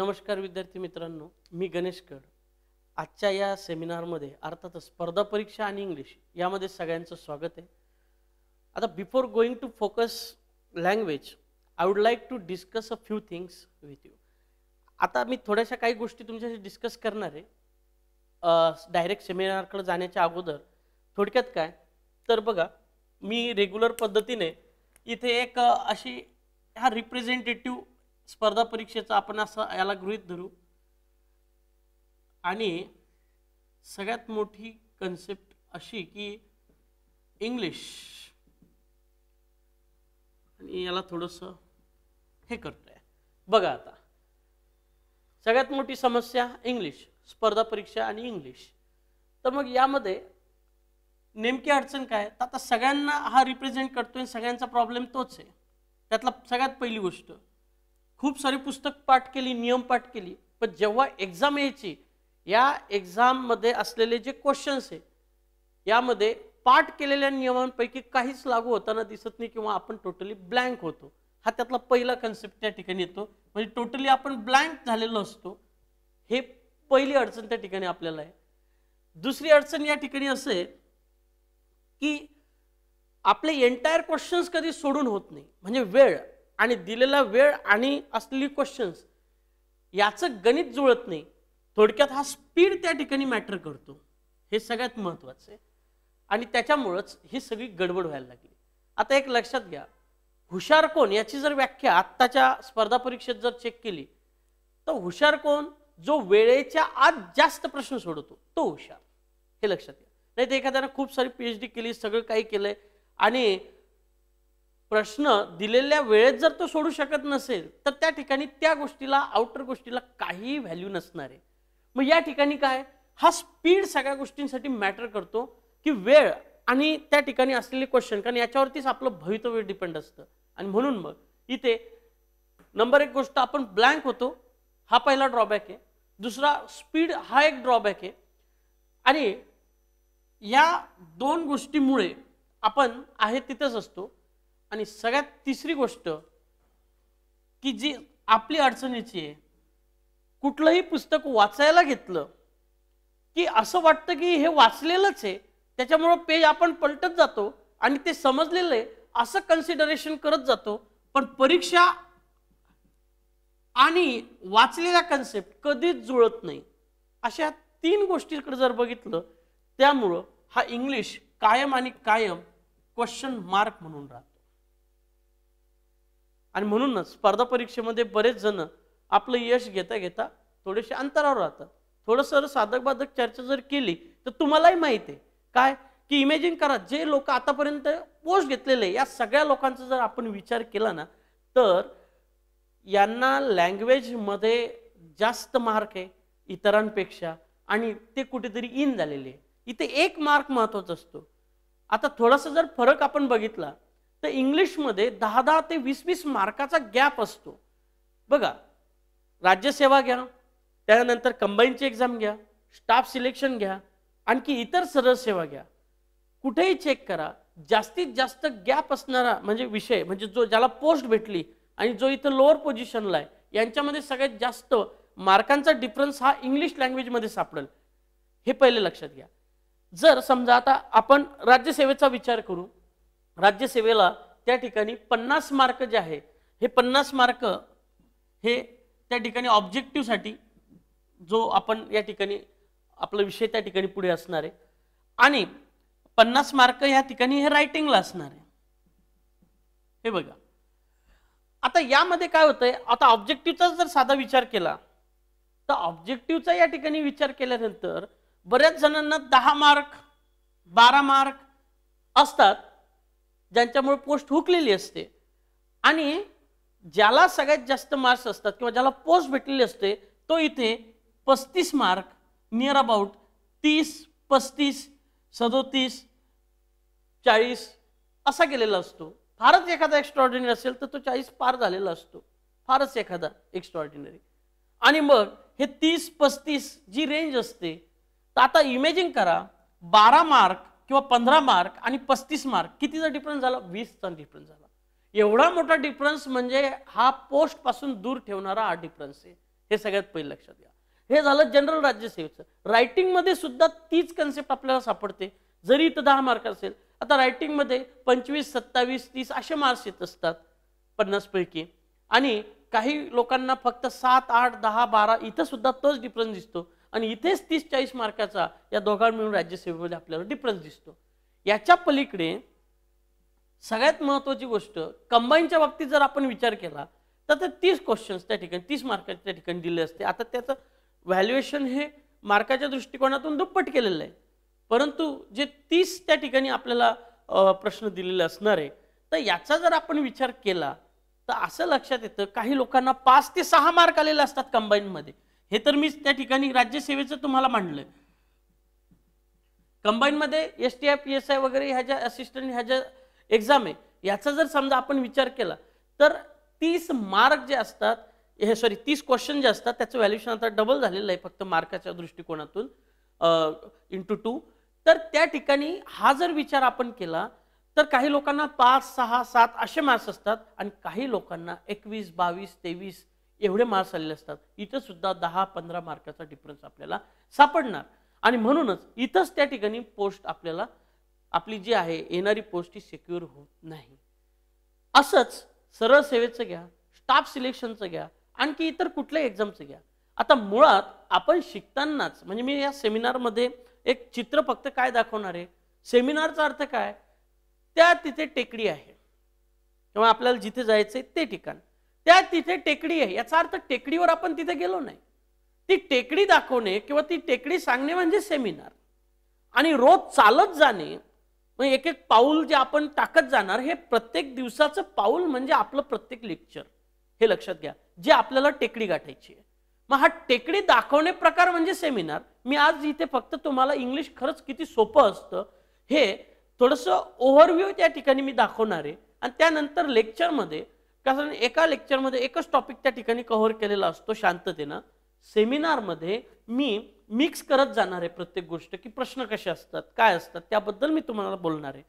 नमस्कार विद्यार्थी मित्रांनो मी गणेश आजच्या या सेमिनारमध्ये अर्थातच स्पर्धा परीक्षा आणि इंग्लिश यामध्ये सगळ्यांचं स्वागत आहे आता before going to focus language I would like to discuss a few things with you आता मी थोड्याशा काही गोष्टी तुमच्याशी डिस्कस करणार आहे डायरेक्ट सेमिनारकडे जाण्याच्या अगोदर थोडक्यात काय तर बघा मी रेग्युलर पद्धतीने इथे एक अशी हा रिप्रेझेंटेटिव्ह स्पर्धा परीक्षेचं आपण असं याला गृहित धरू आणि सगळ्यात मोठी कन्सेप्ट अशी की इंग्लिश आणि याला थोडंसं हे करतोय बघा आता सगळ्यात मोठी समस्या इंग्लिश स्पर्धा परीक्षा आणि इंग्लिश तर मग यामध्ये नेमकी अडचण काय तर आता सगळ्यांना हा रिप्रेझेंट करतोय सगळ्यांचा प्रॉब्लेम तोच आहे त्यातला सगळ्यात पहिली गोष्ट खूप सारी पुस्तक पाठ केली नियम पाठ केली पण जेव्हा एक्झाम यायची या एक्झाममध्ये असलेले जे क्वेश्चन्स आहे यामध्ये पाठ केलेल्या नियमांपैकी काहीच लागू होताना दिसत नाही किंवा आपण टोटली ब्लँक होतो हा त्यातला पहिला कन्सेप्ट त्या ठिकाणी येतो म्हणजे टोटली आपण ब्लँक झालेलो असतो हे पहिली अडचण त्या ठिकाणी आपल्याला आहे दुसरी अडचण या ठिकाणी असे की आपले एंटायर क्वेश्चन्स कधी सोडून होत नाही म्हणजे वेळ आणि दिलेला वेळ आणि असलेली क्वेश्चन्स याचं गणित जुळत नाही थोडक्यात हा स्पीड त्या ठिकाणी मॅटर करतो हे सगळ्यात महत्त्वाचं आहे आणि त्याच्यामुळंच ही सगळी गडबड व्हायला लागली आता एक लक्षात घ्या हुशार कोण याची जर व्याख्या आत्ताच्या स्पर्धा परीक्षेत जर चेक केली तर हुशार कोण जो वेळेच्या आत जास्त प्रश्न सोडवतो तो हुशार हे लक्षात घ्या नाही तर एखाद्यानं खूप सारी पी एच डी केली सगळं काही केलंय आणि प्रश्न दिलेल्या वेळेत जर तो सोडू शकत नसेल तर त्या ठिकाणी त्या गोष्टीला आउटर गोष्टीला काही व्हॅल्यू नसणार आहे मग या ठिकाणी काय हा स्पीड सगळ्या गोष्टींसाठी मॅटर करतो की वेळ आणि त्या ठिकाणी असलेले क्वेश्चन कारण याच्यावरतीच आपलं भवितव्य डिपेंड असतं आणि म्हणून मग इथे नंबर एक गोष्ट आपण ब्लँक होतो हा पहिला ड्रॉबॅक आहे दुसरा स्पीड हा एक ड्रॉबॅक आहे आणि या दोन गोष्टीमुळे आपण आहे तिथंच असतो आणि सगळ्यात तिसरी गोष्ट की जी आपली अडचणीची आहे कुठलंही पुस्तक वाचायला घेतलं की असं वाटतं की हे वाचलेलंच आहे त्याच्यामुळं पेज आपण पलटत जातो आणि ते समजलेलं आहे असं कन्सिडरेशन करत जातो पण परीक्षा आणि वाचलेला कन्सेप्ट कधीच जुळत नाही अशा तीन गोष्टीकडे जर बघितलं त्यामुळं हा इंग्लिश कायम आणि कायम क्वेश्चन मार्क म्हणून राहतो आणि म्हणूनच स्पर्धा परीक्षेमध्ये बरेच जण आपलं यश घेता घेता थोडेसे अंतरावर राहतात थोडंसं साधक बाधक चर्चा जर केली तर तुम्हालाही माहिती आहे काय की इमेजिन करा जे लोक आतापर्यंत पोस्ट घेतलेले या सगळ्या लोकांचा जर आपण विचार केला ना तर यांना लँग्वेजमध्ये जास्त मार्क आहे इतरांपेक्षा आणि ते कुठेतरी इन झालेले आहे इथे एक मार्क महत्त्वाचा असतो आता थोडासा जर फरक आपण बघितला तर इंग्लिशमध्ये दहा दहा ते वीस वीस मार्काचा गॅप असतो बघा राज्यसेवा घ्या त्यानंतर कंबाईनची एक्झाम घ्या स्टाफ सिलेक्शन घ्या आणखी इतर सरळ सेवा घ्या कुठेही चेक करा जास्तीत जास्त गॅप असणारा म्हणजे विषय म्हणजे जो ज्याला पोस्ट भेटली आणि जो इथं लोअर पोझिशनला आहे यांच्यामध्ये सगळ्यात जास्त मार्कांचा डिफरन्स हा इंग्लिश लँग्वेजमध्ये सापडेल हे पहिले लक्षात घ्या जर समजा आता आपण राज्यसेवेचा विचार करू राज्यसेवेला त्या ठिकाणी पन्नास मार्क जे आहे हे पन्नास मार्क हे त्या ठिकाणी ऑब्जेक्टिव्हसाठी जो आपण या ठिकाणी आपला विषय त्या ठिकाणी पुढे असणार आहे आणि पन्नास मार्क या ठिकाणी हे रायटिंगला असणार आहे हे बघा आता यामध्ये काय होतंय आता ऑब्जेक्टिव्हचा जर साधा विचार केला तर ऑब्जेक्टिव्हचा या ठिकाणी विचार केल्यानंतर बऱ्याच जणांना दहा मार्क बारा मार्क असतात ज्यांच्यामुळे पोस्ट हुकलेली असते आणि ज्याला सगळ्यात जास्त मार्क्स असतात किंवा ज्याला पोस्ट भेटलेली असते तो इथे पस्तीस मार्क नियर अबाउट तीस पस्तीस सदोतीस चाळीस असा गेलेला असतो फारच एखादा एक्स्ट्रॉर्डिनरी असेल तर तो चाळीस पार झालेला असतो फारच एखादा एक्स्ट्रॉर्डिनरी आणि मग हे तीस पस्तीस जी रेंज असते तर आता इमेजिंग करा बारा मार्क किंवा पंधरा मार्क आणि पस्तीस मार्क कितीचा डिफरन्स झाला वीसचा डिफरन्स झाला एवढा मोठा डिफरन्स म्हणजे हा पोस्ट पासून दूर ठेवणारा हा डिफरन्स आहे हे सगळ्यात पहिलं लक्षात घ्या हे झालं जनरल राज्यसेवेचं रायटिंगमध्ये सुद्धा तीच कन्सेप्ट आपल्याला सापडते जरी इथं दहा मार्क असेल आता रायटिंगमध्ये पंचवीस सत्तावीस तीस असे मार्क्स येत असतात पन्नासपैकी आणि काही लोकांना फक्त सात आठ दहा बारा इथं सुद्धा तोच डिफरन्स दिसतो आणि इथेच तीस चाळीस मार्काचा या दोघां मिळून राज्यसेवेमध्ये आपल्याला डिफरन्स दिसतो याच्या पलीकडे सगळ्यात महत्त्वाची गोष्ट कंबाईनच्या बाबतीत जर आपण विचार केला तर ते तीस क्वेश्चन्स त्या ठिकाणी तीस मार्काचे त्या ठिकाणी दिले असते आता त्याचं व्हॅल्युएशन हे मार्काच्या दृष्टिकोनातून दुप्पट केलेलं आहे परंतु जे तीस त्या ठिकाणी आपल्याला प्रश्न दिलेले असणार आहे तर याचा जर आपण विचार केला तर असं लक्षात येतं काही लोकांना पाच ते सहा मार्क आलेले असतात कंबाईनमध्ये हे तर मीच त्या ठिकाणी राज्यसेवेचं तुम्हाला मांडलं कंबाईनमध्ये S T I P S I वगैरे ह्या ज्या असिस्टंट ह्या ज्या एक्झाम आहे याचा जर समजा आपण विचार केला तर तीस मार्क जे असतात हे सॉरी तीस क्वेश्चन जे असतात त्याचं व्हॅल्युएशन आता डबल झालेलं आहे फक्त मार्काच्या दृष्टिकोनातून इंटू टू तर त्या ठिकाणी हा जर विचार आपण केला तर काही लोकांना पाच सहा सात असे मार्क्स असतात आणि काही लोकांना एकवीस बावीस तेवीस एवढे मार्क्स आलेले असतात इथं सुद्धा दहा पंधरा मार्काचा डिफरन्स आपल्याला सापडणार आणि म्हणूनच इथंच त्या ठिकाणी पोस्ट आपल्याला आपली जी आहे येणारी पोस्ट ही सिक्युअर होत नाही असंच सरळ सेवेचं घ्या स्टाफ सिलेक्शनचं घ्या आणखी इतर कुठल्याही एक्झामचं घ्या आता मुळात आपण शिकतानाच म्हणजे मी या सेमिनारमध्ये एक चित्र फक्त काय दाखवणार आहे सेमिनारचा अर्थ काय त्या तिथे टेकडी आहे किंवा आपल्याला जिथे जायचं आहे ते ठिकाण त्या तिथे टेकडी आहे याचा अर्थ टेकडीवर आपण तिथे गेलो नाही ती टेकडी दाखवणे किंवा ती टेकडी सांगणे म्हणजे सेमिनार आणि रोज चालत जाणे म्हणजे एक एक पाऊल जे आपण टाकत जाणार हे प्रत्येक दिवसाचं पाऊल म्हणजे आपलं प्रत्येक लेक्चर हे लक्षात घ्या जे आपल्याला टेकडी गाठायची आहे मग हा टेकडी दाखवणे प्रकार म्हणजे सेमिनार मी आज इथे फक्त तुम्हाला इंग्लिश खरंच किती सोपं असतं हे थोडंसं ओव्हरव्ह्यू त्या ठिकाणी मी दाखवणार आहे आणि त्यानंतर लेक्चरमध्ये कारण एका लेक्चरमध्ये एकच टॉपिक त्या ठिकाणी कव्हर केलेला असतो शांततेनं सेमिनारमध्ये मी मिक्स करत जाणार आहे प्रत्येक गोष्ट की प्रश्न कसे असतात काय असतात त्याबद्दल मी तुम्हाला बोलणार आहे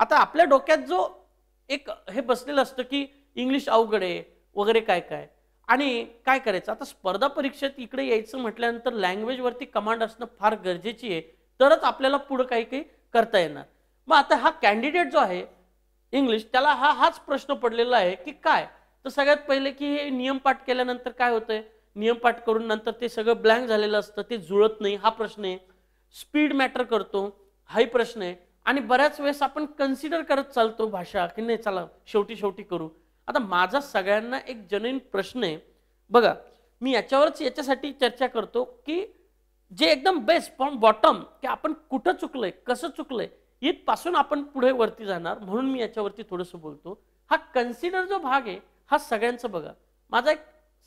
आता आपल्या डोक्यात जो एक हे बसलेलं असतं की इंग्लिश अवघड आहे वगैरे काय काय आणि काय करायचं आता स्पर्धा परीक्षेत इकडे यायचं म्हटल्यानंतर लँग्वेजवरती कमांड असणं फार गरजेची आहे तरच आपल्याला पुढं काही काही करता येणार मग आता हा कॅन्डिडेट जो आहे इंग्लिश त्याला हा हाच प्रश्न पडलेला आहे की काय तर सगळ्यात पहिले की हे नियम पाठ केल्यानंतर काय होतंय नियम पाठ करून नंतर ते सगळं ब्लँक झालेलं असतं ते जुळत नाही हा प्रश्न आहे स्पीड मॅटर करतो हाही प्रश्न आहे आणि बऱ्याच वेळेस आपण कन्सिडर करत चालतो भाषा की नाही चला शेवटी शेवटी करू आता माझा सगळ्यांना एक जनईन प्रश्न आहे बघा मी याच्यावरच याच्यासाठी चर्चा करतो की जे एकदम बेस्ट फ्रॉम बॉटम की आपण कुठं चुकलंय कसं चुकलंय इथपासून आपण पुढे वरती जाणार म्हणून मी याच्यावरती थोडंसं बोलतो हा कन्सिडर जो भाग आहे हा सगळ्यांचा बघा माझा एक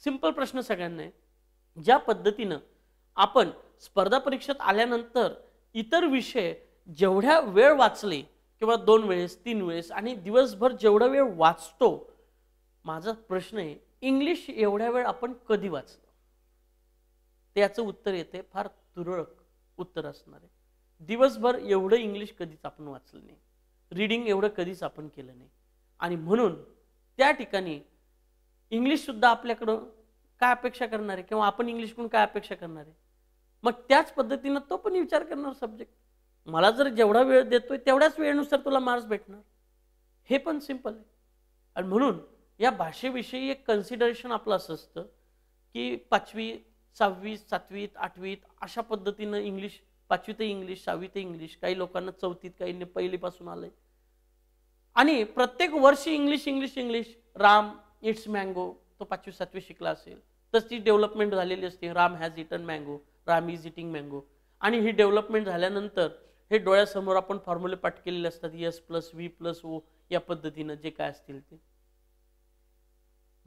सिंपल प्रश्न सगळ्यांना आहे ज्या पद्धतीनं आपण स्पर्धा परीक्षेत आल्यानंतर इतर विषय जेवढ्या वेळ वाचले किंवा दोन वेळेस तीन वेळेस आणि दिवसभर जेवढा वेळ वाचतो माझा प्रश्न आहे इंग्लिश एवढ्या वेळ आपण कधी वाचतो त्याचं उत्तर येते फार तुरळक उत्तर असणार आहे दिवसभर एवढं इंग्लिश कधीच आपण वाचलं नाही रिडिंग एवढं कधीच आपण केलं नाही आणि म्हणून त्या ठिकाणी इंग्लिशसुद्धा आपल्याकडं काय अपेक्षा करणार आहे किंवा आपण इंग्लिशकडून काय अपेक्षा करणार आहे मग त्याच पद्धतीनं तो पण विचार करणार सब्जेक्ट मला जर जेवढा वेळ देतोय तेवढ्याच वेळेनुसार तुला मार्क्स भेटणार हे पण सिम्पल आहे आणि म्हणून या भाषेविषयी एक कन्सिडरेशन आपलं असं असतं की पाचवी सहावी सातवीत आठवीत अशा पद्धतीनं इंग्लिश पाचवी ते इंग्लिश सहावी ते इंग्लिश काही लोकांना चौथीत काहींनी पहिलीपासून आलंय आणि प्रत्येक वर्षी English English English Ram eats mango तो पाचवी सातवी शिकला असेल तस ती डेव्हलपमेंट झालेली असते Ram has eaten mango Ram is eating mango आणि ही डेव्हलपमेंट झाल्यानंतर हे डोळ्यासमोर आपण फॉर्म्युले पाठ केलेले असतात S plus V plus O या पद्धतीनं जे काय असतील ते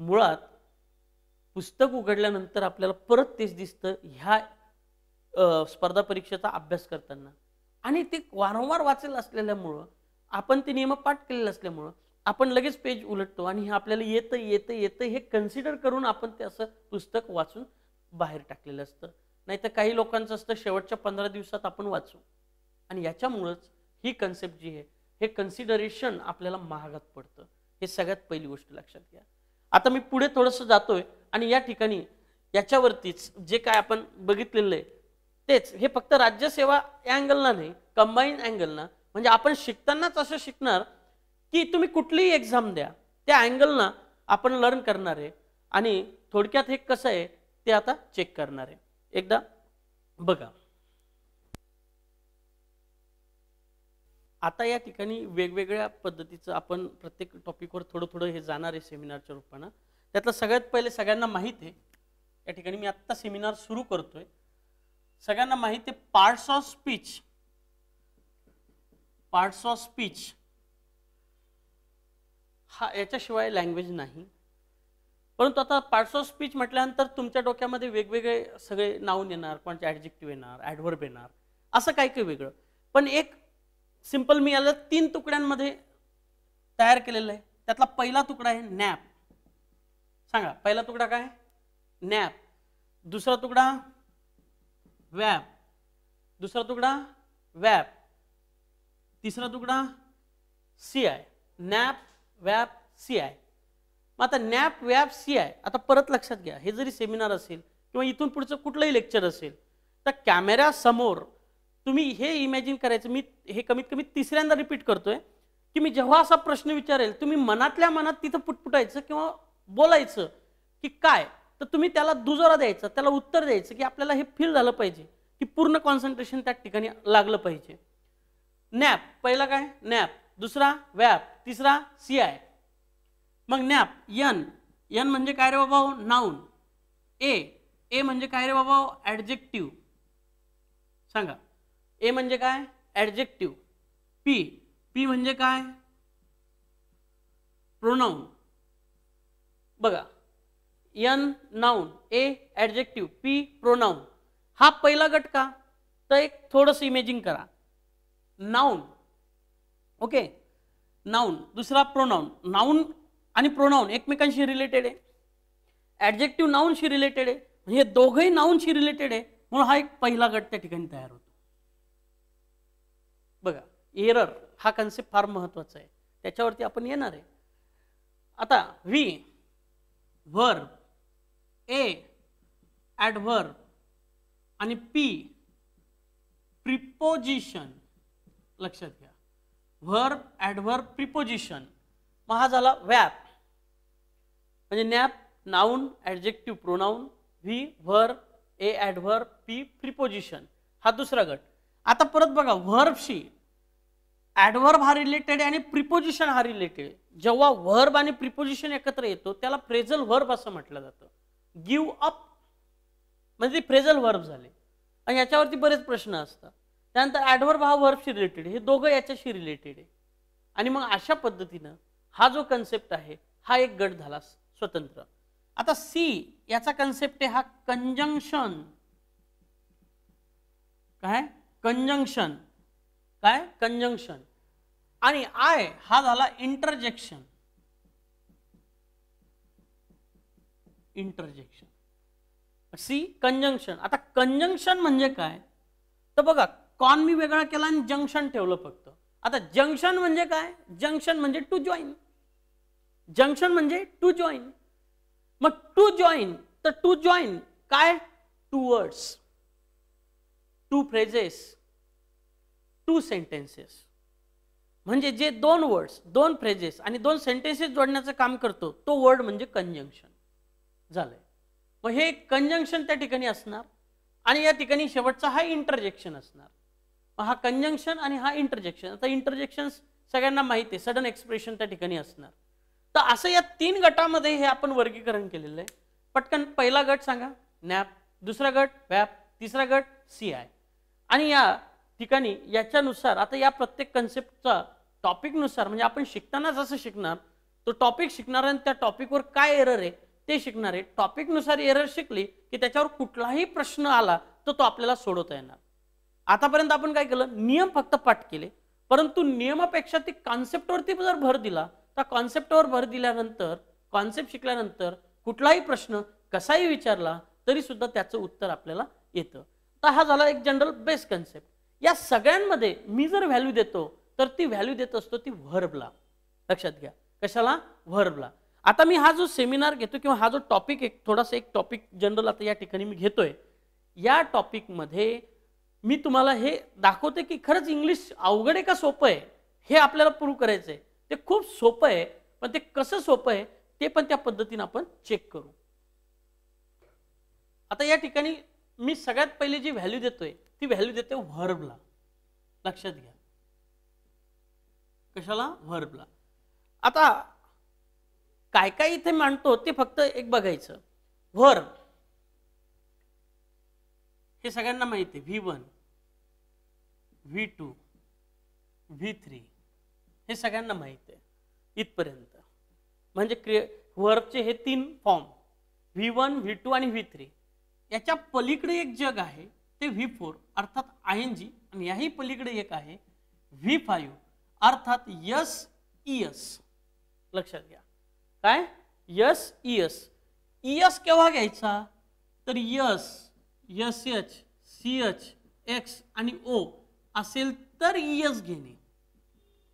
मुळात पुस्तक उघडल्यानंतर आपल्याला परत तेच दिसतं ह्या स्पर्धा परीक्षेचा अभ्यास करताना आणि ते वारंवार वाचेल असलेल्यामुळं आपण ते नियम पाठ केलेलं असल्यामुळं आपण लगेच पेज उलटतो आणि हे आपल्याला येतं येतं येतं हे कन्सिडर करून आपण ते असं पुस्तक वाचून बाहेर टाकलेलं असतं नाहीतर काही लोकांचं असतं शेवटच्या पंधरा दिवसात आपण वाचू आणि याच्यामुळंच ही कन्सेप्ट जी आहे हे कन्सिडरेशन आपल्याला महागात पडतं हे सगळ्यात पहिली गोष्ट लक्षात घ्या आता मी पुढे थोडंसं जातोय आणि या ठिकाणी याच्यावरतीच जे काय आपण बघितलेलं आहे तेच हे फक्त राज्यसेवा या अँगलना नाही कंबाईन अँगलना म्हणजे आपण शिकतानाच असं शिकणार की तुम्ही कुठलीही एक्झाम द्या त्या अँगलना आपण लर्न करणार आहे आणि थोडक्यात हे कसं आहे ते आता चेक करणार आहे एकदा बघा आता या ठिकाणी वेगवेगळ्या पद्धतीचं आपण प्रत्येक टॉपिकवर थोडं थोडं हे जाणार आहे सेमिनारच्या रूपानं त्यातलं सगळ्यात पहिले सगळ्यांना माहीत आहे या ठिकाणी मी आत्ता सेमिनार सुरू करतोय सगळ्यांना माहिती आहे parts of speech parts of speech हा याच्याशिवाय लँग्वेज नाही परंतु आता पार्ट्स ऑफ स्पीच म्हटल्यानंतर तुमच्या डोक्यामध्ये वेगवेगळे सगळे नाऊन येणार कोणते ॲडजेक्टिव्ह येणार ॲडव्हर्ब येणार असं काही काही वेगळं पण एक सिंपल मी याला तीन तुकड्यांमध्ये तयार केलेलं आहे त्यातला पहिला तुकडा आहे नॅप सांगा पहिला तुकडा काय नॅप दुसरा तुकडा वॅप दुसरा तुकडा वॅप तिसरा तुकडा C I NAP VAP C I मग आता नॅप वॅप सी आय आता परत लक्षात घ्या हे जरी सेमिनार असेल किंवा इथून पुढचं कुठलंही लेक्चर असेल तर कॅमेऱ्यासमोर तुम्ही हे इमॅजिन करायचं मी हे कमीत कमी तिसऱ्यांदा रिपीट करतोय की मी जेव्हा असा प्रश्न विचारेल तुम्ही मनातल्या मनात तिथं पुटपुटायचं किंवा बोलायचं की काय तर तुम्ही त्याला दुजोरा द्यायचा त्याला उत्तर द्यायचं की आपल्याला हे फील झालं पाहिजे की पूर्ण कॉन्सन्ट्रेशन त्या ठिकाणी लागलं पाहिजे नॅप पहिला काय नॅप दुसरा वॅप तिसरा सी आय मग नॅप यन यन म्हणजे काय रे बाबा नाऊन ए ए म्हणजे काय रे बाबा ॲडजेक्टिव्ह सांगा ए म्हणजे काय ॲडजेक्टिव्ह पी पी म्हणजे काय प्रोनाऊन बघा N noun A adjective P pronoun हा पहिला गट का तर एक थोडंसं इमेजिंग करा नाऊन ओके नाऊन दुसरा प्रोनाऊन नाऊन आणि प्रोनाऊन एकमेकांशी रिलेटेड आहे ॲडजेक्टिव्ह नाऊनशी रिलेटेड आहे म्हणजे हे दोघंही नाऊनशी रिलेटेड आहे म्हणून हा एक पहिला गट त्या ठिकाणी तयार होतो बघा एरर हा कन्सेप्ट फार महत्त्वाचा आहे त्याच्यावरती आपण येणार आहे आता व्ही व्हर्ब ए ॲडव्हर्ब आणि पी प्रिपोजिशन लक्षात घ्या व्हर्ब ॲडव्हर्ब प्रिपोजिशन मग हा झाला वॅप म्हणजे NAP noun adjective pronoun V verb A adverb P preposition हा दुसरा गट आता परत बघा व्हर्बशी ॲडव्हर्ब हा रिलेटेड आणि प्रिपोजिशन हा रिलेटेड जेव्हा व्हर्ब आणि प्रिपोजिशन एकत्र येतो त्याला प्रेझल व्हर्ब असं म्हटलं जातं गिव अप म्हणजे ते फ्रेजल व्हर्ब झाले आणि याच्यावरती बरेच प्रश्न असतात त्यानंतर ॲडव्हर्ब हा वर्बशी रिलेटेड हे दोघं याच्याशी रिलेटेड आहे आणि मग अशा पद्धतीनं हा जो कन्सेप्ट आहे हा एक गट झाला स्वतंत्र आता सी याचा कन्सेप्ट आहे हा कंजंक्शन काय कंजंक्शन काय कंजंक्शन आणि आय हा झाला इंटरजेक्शन इंटरजेक्शन सी कंजंक्शन आता कंजंक्शन म्हणजे काय तर बघा कॉन मी वेगळा केला आणि जंक्शन ठेवलं फक्त आता जंक्शन म्हणजे काय जंक्शन म्हणजे टू जॉईन जंक्शन म्हणजे टू जॉईन मग टू जॉईन तर टू जॉईन काय two words two phrases two sentences म्हणजे जे दोन वर्ड्स दोन फ्रेजेस आणि दोन सेंटेन्सेस जोडण्याचं काम करतो तो वर्ड म्हणजे कंजंक्शन झालंय मग हे कंजंक्शन त्या ठिकाणी असणार आणि या ठिकाणी शेवटचा हा इंटरजेक्शन असणार मग हा कंजंक्शन आणि हा इंटरजेक्शन आता इंटरजेक्शन सगळ्यांना माहिती आहे सडन एक्सप्रेशन त्या ठिकाणी असणार तर असं या तीन गटामध्ये हे आपण वर्गीकरण केलेलं आहे पटकन पहिला गट सांगा नॅप दुसरा गट वॅप तिसरा गट सी आय आणि या ठिकाणी याच्यानुसार आता या प्रत्येक कन्सेप्टचा टॉपिकनुसार म्हणजे आपण शिकताना जसं शिकणार तो टॉपिक शिकणार आणि त्या टॉपिकवर काय एरर आहे ते शिकणार आहे टॉपिकनुसार एरर शिकली की त्याच्यावर कुठलाही प्रश्न आला तर तो आपल्याला सोडवता येणार आतापर्यंत आपण काय केलं नियम फक्त पाठ केले परंतु नियमापेक्षा ती कॉन्सेप्टवरती जर भर दिला तर कॉन्सेप्टवर भर दिल्यानंतर कॉन्सेप्ट शिकल्यानंतर कुठलाही प्रश्न कसाही विचारला तरी सुद्धा त्याचं उत्तर आपल्याला येतं तर हा झाला एक जनरल बेस्ट कन्सेप्ट या सगळ्यांमध्ये मी जर व्हॅल्यू देतो तर ती व्हॅल्यू देत असतो ती व्हर्बला लक्षात घ्या कशाला व्हर्बला आता मी हा जो सेमिनार घेतो किंवा हा जो टॉपिक एक थोडासा एक टॉपिक जनरल आता या ठिकाणी मी घेतोय या टॉपिकमध्ये मी तुम्हाला हे दाखवते की खरंच इंग्लिश अवघड आहे का सोपं आहे हे आपल्याला प्रूव्ह करायचं आहे ते खूप सोपं आहे पण ते कसं सोपं आहे ते पण त्या पद्धतीनं आपण चेक करू आता या ठिकाणी मी सगळ्यात पहिले जी व्हॅल्यू देतोय ती व्हॅल्यू देते व्हर्बला लक्षात घ्या कशाला व्हर्बला आता काय काय इथे मांडतो ते फक्त एक बघायचं व्हर हे सगळ्यांना माहिती V one V two V three हे सगळ्यांना माहिती आहे इथपर्यंत म्हणजे क्रिए व्हर्बचे हे तीन form V one V two आणि व्ही थ्री याच्या पलीकडे एक जग आहे ते व्ही फोर अर्थात आय एन जी आणि याही पलीकडे एक आहे व्ही फाईव्ह अर्थात यस ई एस लक्षात घ्या काय यस ईएस ईएस केव्हा घ्यायचा तर S S H C H X आणि ओ असेल तर ईएस घेणे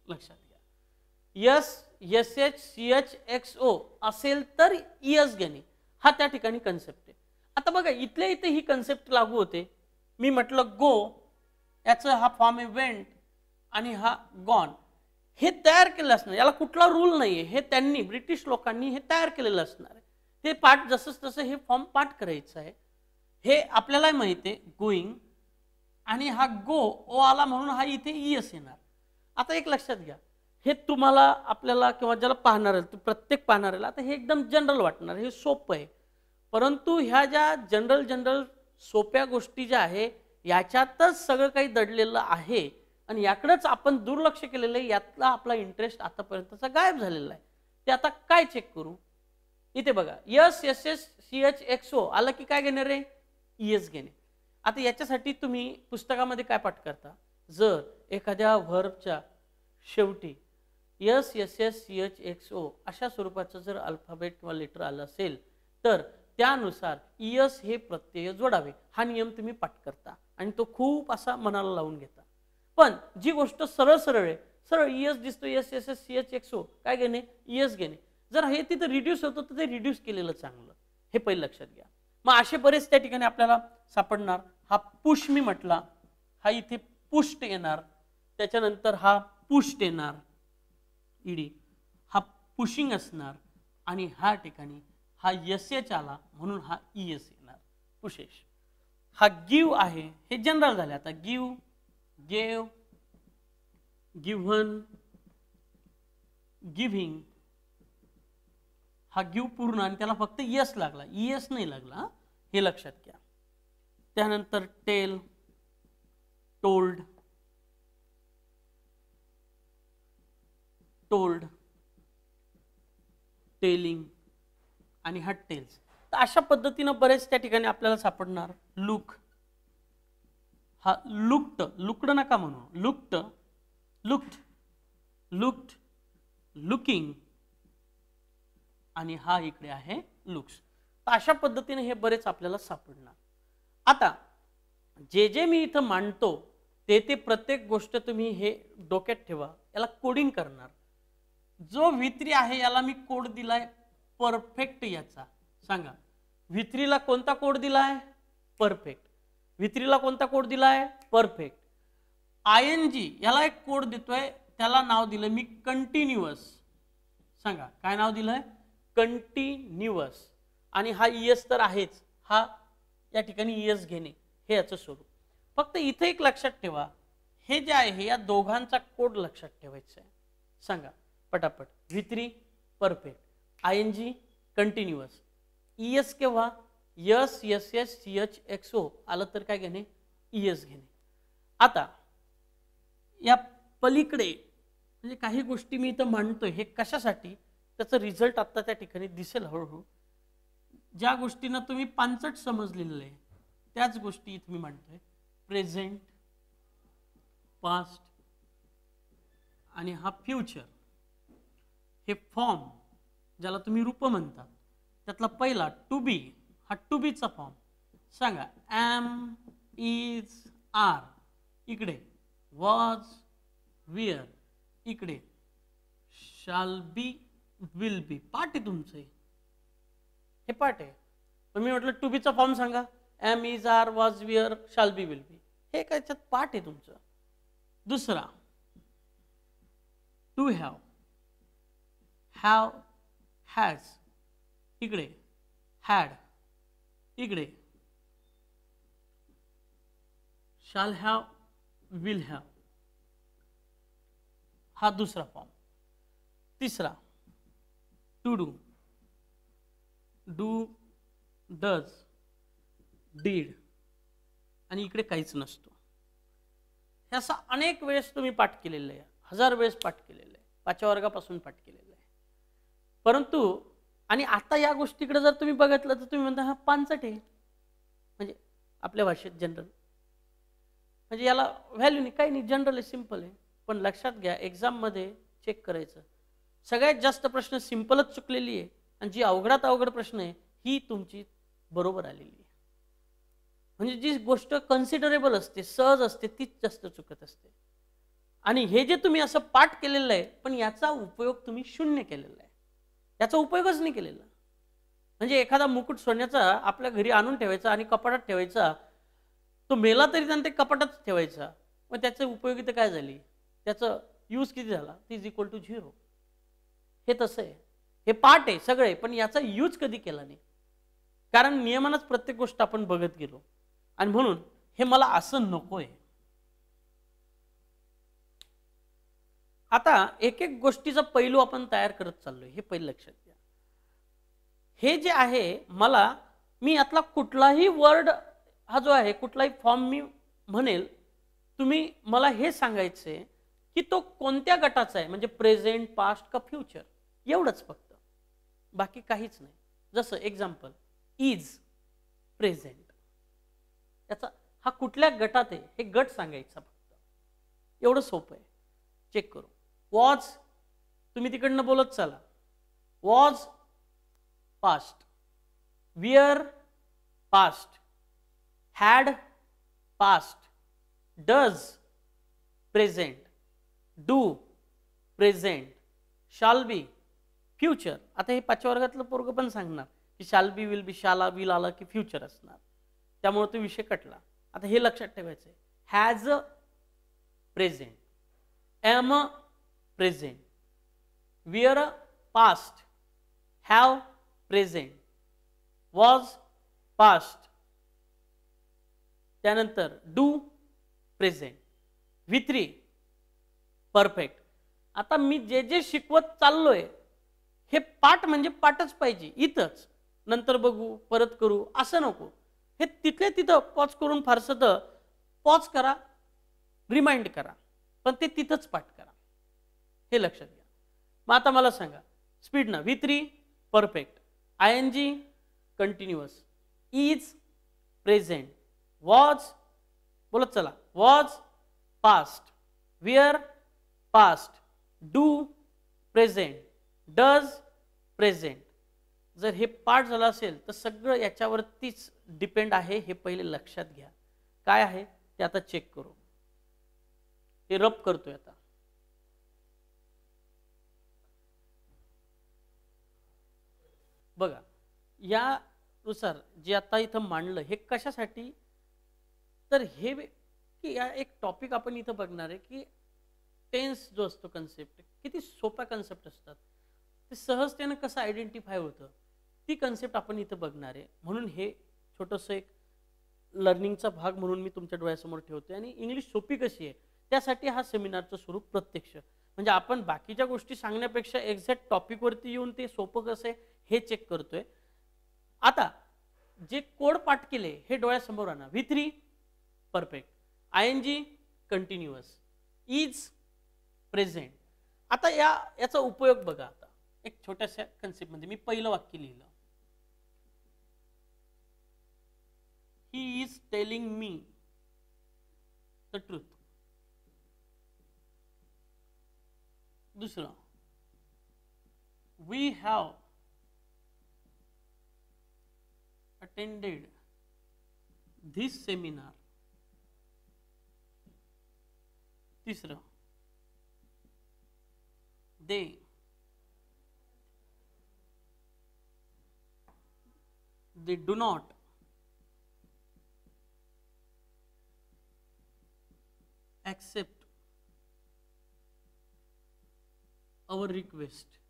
लक्षात घ्या S S H C H X O असेल तर ईएस घेणे हा त्या ठिकाणी कन्सेप्ट आहे आता बघा इथल्या इथे ही कन्सेप्ट लागू होते मी म्हटलं गो याचं हा फॉर्म इव्हेंट आणि हा गॉन हे तयार केलं असणार याला कुठला रूल नाही आहे हे त्यांनी ब्रिटिश लोकांनी हे तयार केलेलं असणार हे पाठ जसं तसं हे फॉर्म पाठ करायचं आहे हे आपल्याला माहिती आहे गोईंग आणि हा गो ओ आला म्हणून हा इथे ई e असे येणार आता एक लक्षात घ्या हे तुम्हाला आपल्याला किंवा ज्याला पाहणार प्रत्येक पाहणाऱ्याला आता हे एकदम जनरल वाटणार हे सोपं आहे परंतु ह्या ज्या जनरल जनरल सोप्या गोष्टी ज्या आहे याच्यातच सगळं काही दडलेलं आहे आणि याकडंच आपण दुर्लक्ष केलेलं आहे यातला आपला इंटरेस्ट आतापर्यंतचा गायब झालेला आहे ते आता काय चेक करू इथे बघा S S S C H X O आलं की काय घेणार आहे ई e एस घेणे आता याच्यासाठी तुम्ही पुस्तकामध्ये काय पाठ करता जर एखाद्या व्हर्बच्या शेवटी S S S C H X O अशा स्वरूपाचं जर अल्फाबेट किंवा लेटर आलं असेल तर त्यानुसार एस e हे प्रत्यय जोडावे हा नियम तुम्ही पाठ करता आणि तो खूप असा मनाला लावून घेता पण जी गोष्ट सरळ सरळ आहे सरळ एस दिसतो S S S C H X O काय घेणे एस घेणे जर हे तिथे रिड्यूस होतं तर ते रिड्यूस केलेलं चांगलं हे पहिलं लक्षात घ्या मग असे बरेच त्या ठिकाणी आपल्याला सापडणार हा पुश मी म्हटला हा इथे पुष्ट येणार त्याच्यानंतर हा पुष्ट येणार ईडी e हा पुशिंग असणार आणि ह्या ठिकाणी हा यस एच आला म्हणून हा ई e एस येणार पुशेष हा गिव आहे हे जनरल झाले आता गिव gave, given, गिव्हिंग हा गिव पूर्ण आणि त्याला फक्त यस लागला यस नाही लागला हे लक्षात घ्या त्यानंतर टेल टोल्ड टोल्ड टेलिंग आणि हा टेल्स तर अशा पद्धतीनं बरेच त्या ठिकाणी आपल्याला सापडणार लुक हा लुक्ट लुकड नका म्हणू लुक्ट लुक्ट लुक्ड लुकिंग आणि हा इकडे आहे लुक्स तर अशा पद्धतीने हे बरेच आपल्याला सापडणार आता जे जे मी इथं मांडतो ते ते प्रत्येक गोष्ट तुम्ही हे डोक्यात ठेवा याला कोडिंग करणार जो वित्री आहे याला मी कोड दिलाय परफेक्ट याचा सांगा वित्रीला कोणता कोड दिलाय परफेक्ट वित्रीला कोणता कोड दिला आहे परफेक्ट आय एन जी याला एक कोड देतोय त्याला नाव दिलं मी कंटिन्युअस सांगा काय नाव दिलं आहे कंटिन्युअस आणि हा एस e तर आहेच हा या ठिकाणी एस e घेणे हे याचं स्वरूप फक्त इथे एक लक्षात ठेवा हे जे आहे या दोघांचा कोड लक्षात ठेवायचा आहे सांगा पटापट V three perfect I N G continuous E S केव्हा S S S C H X O आलं तर काय घेणे ई एस घेणे आता या पलीकडे म्हणजे काही गोष्टी मी इथं मांडतोय हे कशासाठी त्याचा रिझल्ट आत्ता त्या ठिकाणी दिसेल हळूहळू ज्या गोष्टींना तुम्ही पांचट समजलेलं आहे त्याच गोष्टी इथं मी मांडतोय प्रेझेंट पास्ट आणि हा फ्युचर हे फॉर्म ज्याला तुम्ही रूप म्हणतात त्यातला पहिला टू बी हा टू बीचा फॉर्म सांगा एम इज आर इकडे वॉज वियर इकडे शाल बी विल बी पाठ आहे तुमचे हे पाठ आहे तुम्ही मी म्हटलं टू बीचा फॉर्म सांगा am is are was were shall be will be हे काय पाठ आहे तुमचं दुसरा टू हॅव हॅव हॅज इकडे हॅड इकडे शाल हॅव विल हॅव हा दुसरा फॉर्म तिसरा to do do does did आणि इकडे काहीच नसतो हे असा अनेक वेळेस तुम्ही पाठ केलेलं आहे हजार वेळेस पाठ केलेलं आहे पाचव्या वर्गापासून पाठ केलेलं आहे परंतु आणि आता या गोष्टीकडे जर तुम्ही बघितलं तर तुम्ही म्हणता हा पानचट आहे म्हणजे आपल्या भाषेत जनरल म्हणजे याला व्हॅल्यू नाही काही नाही जनरल आहे सिम्पल आहे पण लक्षात घ्या एक्झाममध्ये चेक करायचं सगळ्यात जास्त प्रश्न सिम्पलच चुकलेली आहे आणि जी अवघडात अवघड प्रश्न आहे ही तुमची बरोबर आलेली आहे म्हणजे जी गोष्ट कन्सिडरेबल असते सहज असते तीच जास्त चुकत असते आणि हे जे तुम्ही असं पाठ केलेलं आहे पण याचा उपयोग तुम्ही शून्य केलेला आहे याचा उपयोगच नाही केलेला म्हणजे एखादा मुकुट सोन्याचा आपल्या घरी आणून ठेवायचा आणि कपाटात ठेवायचा तो मेला तरी त्यानं ते कपाटात ठेवायचा मग त्याचं उपयोगिता काय झाली त्याचं यूज किती झाला इज इक्वल टू झिरो हे तसं आहे हे पार्ट आहे सगळे पण याचा यूज कधी केला नाही कारण नियमानच प्रत्येक गोष्ट आपण बघत गेलो आणि म्हणून हे मला असं नको आहे आता एक एक गोष्टीचा पैलू आपण तयार करत चाललोय हे पहिलं लक्षात घ्या हे जे आहे मला मी यातला कुठलाही वर्ड हा जो आहे कुठलाही फॉर्म मी म्हणेल तुम्ही मला हे सांगायचे की तो कोणत्या गटाचा आहे म्हणजे प्रेझेंट पास्ट का फ्युचर एवढंच फक्त बाकी काहीच नाही जसं एक्झाम्पल इज प्रेझेंट याचा हा कुठल्या गटात आहे हे गट सांगायचा फक्त एवढं सोपं आहे चेक करू वॉज तुम्ही तिकडनं बोलत चाला was past were past had past does present do present shall be future आता हे पाचव्या वर्गातलं पोरग पण सांगणार की शाल बी विल बी शाला विल आला की फ्युचर असणार त्यामुळे तो विषय कटला आता हे लक्षात ठेवायचं आहे हॅज प्रेझेंट एम present अ past have present was past त्यानंतर do present V three perfect आता मी जे जे शिकवत चाललोय हे पाठ म्हणजे पाठच पाहिजे इथंच नंतर बघू परत करू असं नको हे तिथे तिथं पॉज करून फारसं तर पॉज करा रिमाइंड करा पण ते तिथंच पाठ करा हे लक्षात घ्या मग आता मला सांगा ना V three perfect I N G continuous is present was बोलत चला was past were past do present does present जर हे पार्ट झालं असेल तर सगळं याच्यावरतीच डिपेंड आहे हे पहिले लक्षात घ्या काय आहे ते आता चेक करू हे रब करतोय आता बघा यानुसार जे आता इथं मांडलं हे कशासाठी तर हे की या एक टॉपिक आपण इथं बघणार आहे की टेन्स जो असतो कन्सेप्ट किती सोप्या कन्सेप्ट असतात ते सहजतेनं कसं आयडेंटिफाय होतं ती कन्सेप्ट आपण इथं बघणार आहे म्हणून हे छोटंसं एक लर्निंगचा भाग म्हणून मी तुमच्या डोळ्यासमोर ठेवतो आणि इंग्लिश सोपी कशी आहे त्यासाठी हा सेमिनारचं स्वरूप प्रत्यक्ष म्हणजे आपण बाकीच्या गोष्टी सांगण्यापेक्षा एक्झॅक्ट टॉपिकवरती येऊन ते सोपं कसं आहे हे चेक करतोय आता जे कोड पाठ केले हे डोळ्यासमोर आणा V three perfect I N G continuous is present आता या याचा उपयोग बघा आता एक छोट्याशा कन्सेप्टमध्ये मी पहिलं वाक्य लिहिलं he is telling me the truth दुसरं we have attended this seminar Tisra. they they do not accept our request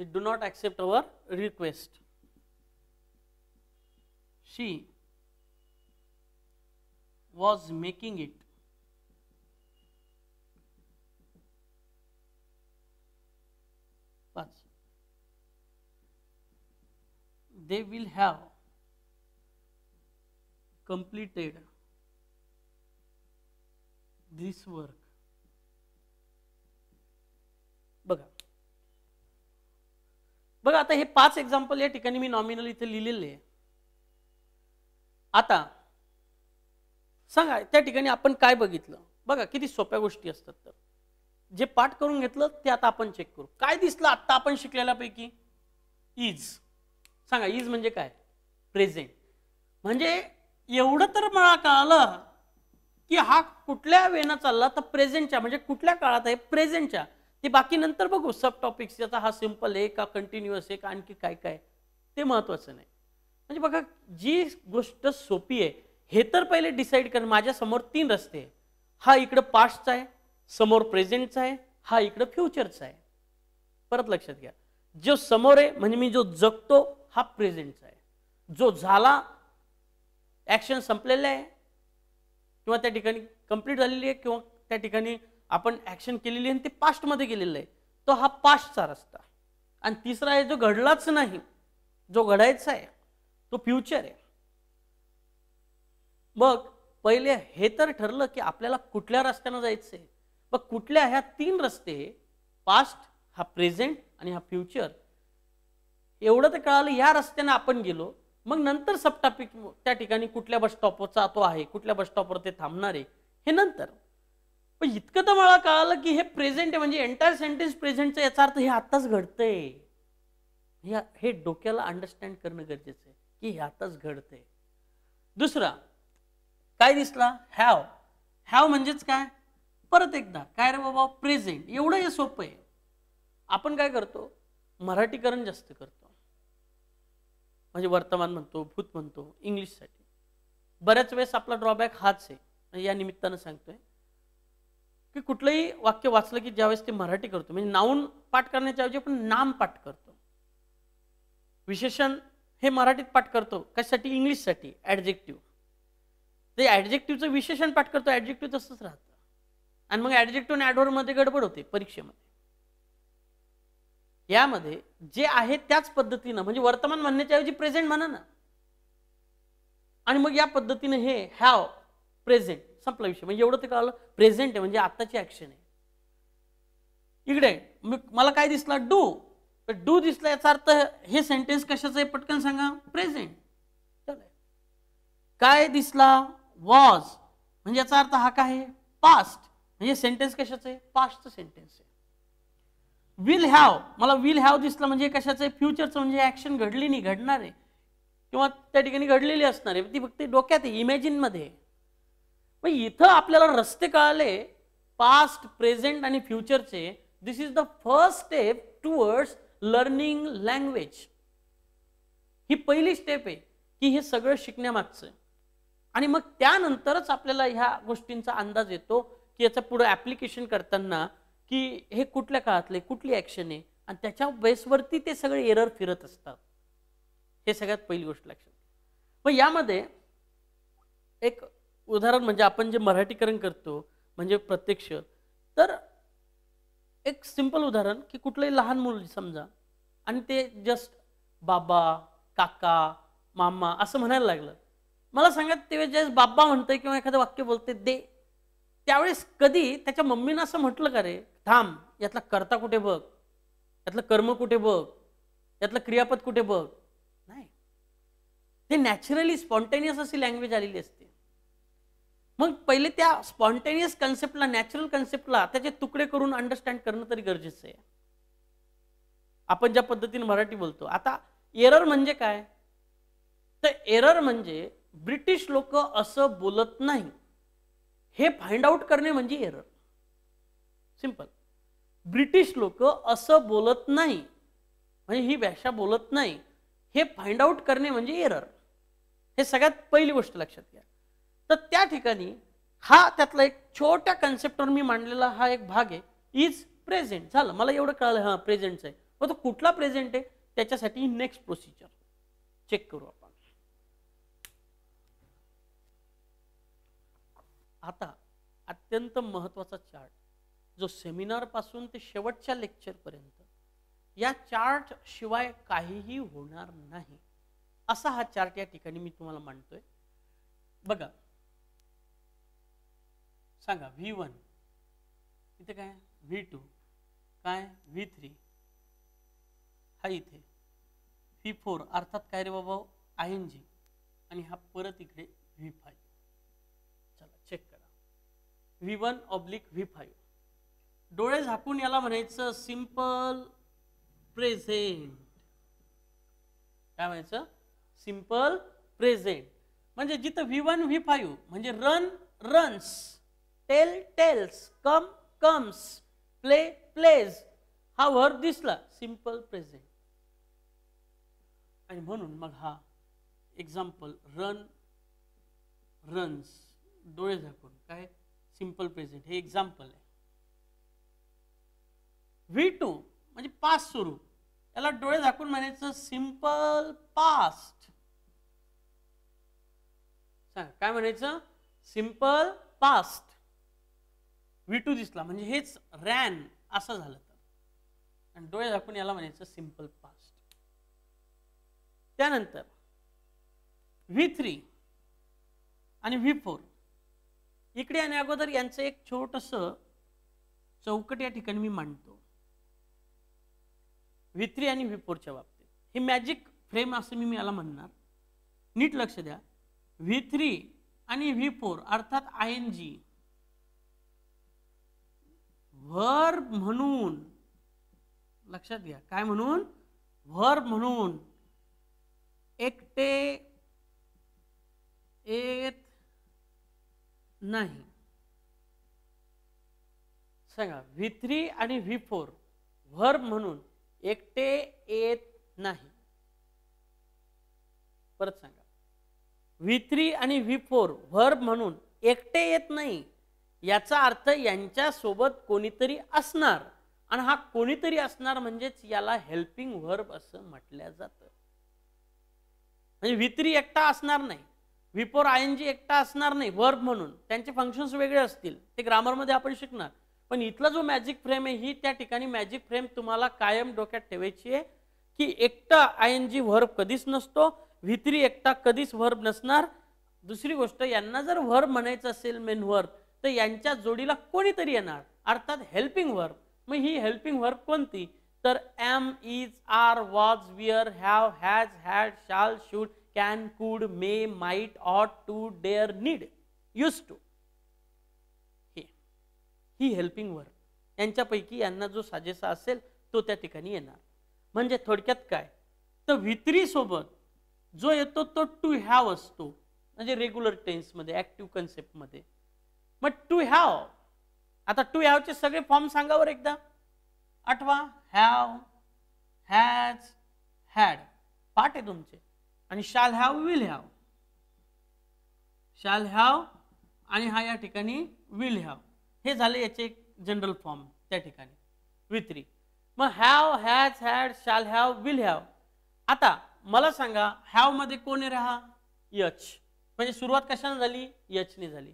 they do not accept our request she was making it but they will have completed this work बघा बग आता हे पांच example ये मैं nominal इतने लिखेल है आता सांगा त्या ठिकाणी आपण काय बघितलं बघा किती सोप्या गोष्टी असतात तर जे पाठ करून घेतलं ते आता आपण चेक करू काय दिसलं आत्ता आपण शिकलेल्यापैकी इज सांगा इज म्हणजे काय प्रेझेंट म्हणजे एवढं तर मला कळालं की हा कुठल्या वेनं चालला तर प्रेझेंटच्या म्हणजे कुठल्या काळात आहे प्रेझेंटच्या ते बाकी नंतर बघू सब टॉपिक्स याचा हा सिम्पल आहे का कंटिन्युअस आहे का आणखी काय काय ते महत्वाचं नाही म्हणजे बघा जी गोष्ट सोपी आहे हे तर पहिले डिसाईड कर माझ्यासमोर तीन रस्ते हा इकडं पास्टचा आहे समोर प्रेझेंटचा आहे हा इकडं फ्युचरचा आहे परत लक्षात घ्या जो समोर आहे म्हणजे मी जो जगतो हा प्रेझेंटचा आहे जो झाला ॲक्शन संपलेलं आहे किंवा त्या ठिकाणी कंप्लीट झालेली आहे किंवा त्या ठिकाणी आपण ॲक्शन केलेली आहे आणि ते पास्टमध्ये गेलेलं आहे तो हा पास्टचा रस्ता आणि तिसरा आहे जो घडलाच नाही जो घडायचा आहे तो फ्युचर आहे मग पहिले हे तर ठरलं की आपल्याला कुठल्या रस्त्यानं जायचं आहे मग कुठल्या ह्या तीन रस्ते पास्ट हा प्रेझेंट आणि हा फ्युचर एवढं तर कळालं या रस्त्यानं आपण गेलो मग नंतर सब टॉपिक त्या ठिकाणी कुठल्या बस बसस्टॉपवरचा तो आहे कुठल्या बसस्टॉपवर ते थांबणार आहे हे नंतर पण इतकं तर मला कळालं की हे प्रेझेंट आहे म्हणजे एंटायर सेंटेन्स प्रेझेंटचा याचा अर्थ हे आत्ताच घडतंय हे डोक्याला अंडरस्टँड करणं गरजेचं आहे की ह्यातच घडते दुसरा काय दिसला हॅव हॅव म्हणजेच काय परत एकदा काय रे बाबा प्रेझेंट एवढं हे सोपं आहे आपण काय करतो मराठीकरण जास्त करतो म्हणजे वर्तमान म्हणतो भूत म्हणतो इंग्लिशसाठी बऱ्याच वेळेस आपला ड्रॉबॅक हाच आहे या निमित्तानं सांगतोय की कुठलंही वाक्य वाचलं की ज्यावेळेस ते मराठी करतो म्हणजे नाऊन पाठ करण्याच्या ऐवजी आपण नाम पाठ करतो विशेषण हे मराठीत पाठ करतो कशासाठी इंग्लिशसाठी ॲडजेक्टिव्ह ते ॲडजेक्टिव्हचं विशेषण पाठ करतो ॲडजेक्टिव्ह तसंच राहतं आणि मग ॲडजेक्टिव्ह आणि मध्ये गडबड होते परीक्षेमध्ये यामध्ये जे आहे त्याच पद्धतीनं म्हणजे वर्तमान म्हणण्याच्याऐवजी प्रेझेंट म्हणा ना आणि मग या पद्धतीनं हे हॅव प्रेझेंट संपला विषय म्हणजे एवढं ते कळालं प्रेझेंट आहे म्हणजे आत्ताची ॲक्शन आहे इकडे मला काय दिसला डू डू दिसला याचा अर्थ हे सेंटेन्स कशाचं आहे पटकन सांगा प्रेझेंट काय दिसला वॉज म्हणजे याचा अर्थ हा काय पास्ट म्हणजे सेंटेन्स कशाचं आहे पास्टचं सेंटेन्स आहे विल हॅव मला विल हॅव दिसला म्हणजे कशाच आहे फ्युचरचं म्हणजे ऍक्शन घडली नाही घडणार आहे किंवा त्या ठिकाणी घडलेली असणार आहे ती फक्त डोक्यात आहे मध्ये मग इथं आपल्याला रस्ते कळाले पास्ट प्रेझेंट आणि फ्युचरचे this is the first step towards learning language ही पहिली स्टेप आहे की हे सगळं शिकण्यामागचं आणि मग त्यानंतरच आपल्याला ह्या गोष्टींचा अंदाज येतो की याचं पुढं ॲप्लिकेशन करताना की हे कुठल्या काळातले कुठली ॲक्शन आहे आणि त्याच्या बेसवरती ते सगळे एरर फिरत असतात हे सगळ्यात पहिली गोष्ट लक्षात मग यामध्ये एक उदाहरण म्हणजे आपण जे मराठीकरण करतो म्हणजे प्रत्यक्ष तर एक सिंपल उदाहरण की कुठलंही लहान मुल समजा आणि ते जस्ट बाबा काका मामा असं म्हणायला लागलं मला सांगा तेव्हा ज्यावेळेस बाबा म्हणतंय किंवा एखादं वाक्य बोलते दे त्यावेळेस कधी त्याच्या मम्मीनं असं म्हटलं का रे थांब यातला कर्ता कुठे बघ यातलं कर्म कुठे बघ यातलं क्रियापद कुठे बघ नाही ते नॅचरली स्पॉन्टेनियस अशी लँग्वेज आलेली असते मग पहिले त्या स्पॉन्टेनियस कन्सेप्टला नॅचरल कन्सेप्टला त्याचे तुकडे करून अंडरस्टँड करणं तरी गरजेचं आहे आपण ज्या पद्धतीने मराठी बोलतो आता एरर म्हणजे काय तर एरर म्हणजे ब्रिटिश लोक असं बोलत नाही हे फाइंड आउट करणे म्हणजे एरर सिंपल ब्रिटिश लोक असं बोलत नाही म्हणजे ही भाषा बोलत नाही हे फाइंड आउट करणे म्हणजे एरर हे सगळ्यात पहिली गोष्ट लक्षात घ्या तर त्या ठिकाणी हा त्यातला एक छोट्या कन्सेप्टवर मी मांडलेला हा एक भाग आहे इज प्रेझेंट झालं मला एवढं कळलं हां प्रेझेंट आहे मग तो कुठला प्रेझेंट आहे त्याच्यासाठी नेक्स्ट प्रोसिजर चेक करू आपण आता अत्यंत महत्वाचा चार्ट जो सेमिनार पासून ते शेवटच्या लेक्चर पर्यंत या चार्ट शिवाय काहीही होणार नाही असा हा चार्ट या ठिकाणी मी तुम्हाला मांडतोय बघा सांगा व्ही वन इथे काय व्ही टू काय व्ही थ्री हा इथे व्ही फोर अर्थात काय रे बाबा आय एन जी आणि हा परत इकडे व्ही फाईव्ह चला चेक करा V one oblique V five डोळे झाकून याला म्हणायचं सिंपल प्रेझेंट काय म्हणायचं सिंपल प्रेझेंट म्हणजे जिथं व्ही वन व्ही फाईव्ह म्हणजे run runs tell tells come comes play plays हा वर्ब दिसला सिम्पल प्रेझेंट आणि म्हणून मग हा एक्झाम्पल रन रन्स डोळे झाकून काय सिंपल प्रेझेंट हे एक्झाम्पल आहे व्ही टू म्हणजे पास सुरू याला डोळे झाकून म्हणायचं सिंपल पास्ट सांगा काय म्हणायचं सिंपल पास्ट व्ही टू दिसला म्हणजे हेच रॅन असं झालं तर आणि डोळे झाकून याला म्हणायचं सिम्पल पास्ट त्यानंतर व्ही थ्री आणि व्ही फोर इकडे आणि अगोदर यांचं एक छोटस चौकट या ठिकाणी मी मांडतो व्ही थ्री आणि व्ही फोरच्या बाबतीत हे मॅजिक फ्रेम असं मी याला म्हणणार नीट लक्ष द्या व्ही थ्री आणि व्ही फोर अर्थात आय एन जी व्हर म्हणून लक्षात घ्या काय म्हणून व्हर म्हणून एकटे येत नाही सांगा व्ही थ्री आणि व्ही फोर व्हर म्हणून एकटे येत नाही परत सांगा व्ही थ्री आणि व्ही फोर व्हर म्हणून एकटे येत नाही याचा अर्थ यांच्यासोबत कोणीतरी असणार आणि हा कोणीतरी असणार म्हणजेच याला हेल्पिंग व्हर्ब असं म्हटलं जातं म्हणजे वित्री एकटा असणार नाही विपोर आय एकटा असणार नाही वर्ब म्हणून त्यांचे फंक्शन्स वेगळे असतील ते ग्रामरमध्ये आपण शिकणार पण इथला जो मॅजिक फ्रेम आहे ही त्या ठिकाणी मॅजिक फ्रेम तुम्हाला कायम डोक्यात ठेवायची आहे की एकटा आय एन व्हर्ब कधीच नसतो वित्री एकटा कधीच व्हर्ब नसणार दुसरी गोष्ट यांना जर व्हर्ब म्हणायचं असेल मेन व्हर्ब तर यांच्या जोडीला कोणीतरी येणार अर्थात हेल्पिंग वर्ब मग ही हेल्पिंग वर्ब कोणती तर am is are was were have has had shall should can could may might ought to dare need use to ही हेल्पिंग वर्ब यांच्यापैकी यांना जो साजेसा असेल तो त्या ठिकाणी येणार म्हणजे थोडक्यात काय तर वित्री सोबत जो येतो तो टू हॅव असतो म्हणजे रेग्युलर टेन्समध्ये ॲक्टिव्ह कन्सेप्टमध्ये मग टू हॅव आता टू हॅवचे सगळे फॉर्म सांगा एकदा आठवा हॅव हॅज हॅड पाठ आहे तुमचे आणि shall have will have shall have आणि हा या ठिकाणी विल हॅव हे झाले याचे एक जनरल फॉर्म त्या ठिकाणी वित्री मग have has had shall have will have आता मला सांगा हॅव मध्ये कोण राहा यच म्हणजे सुरुवात कशाने झाली यचने झाली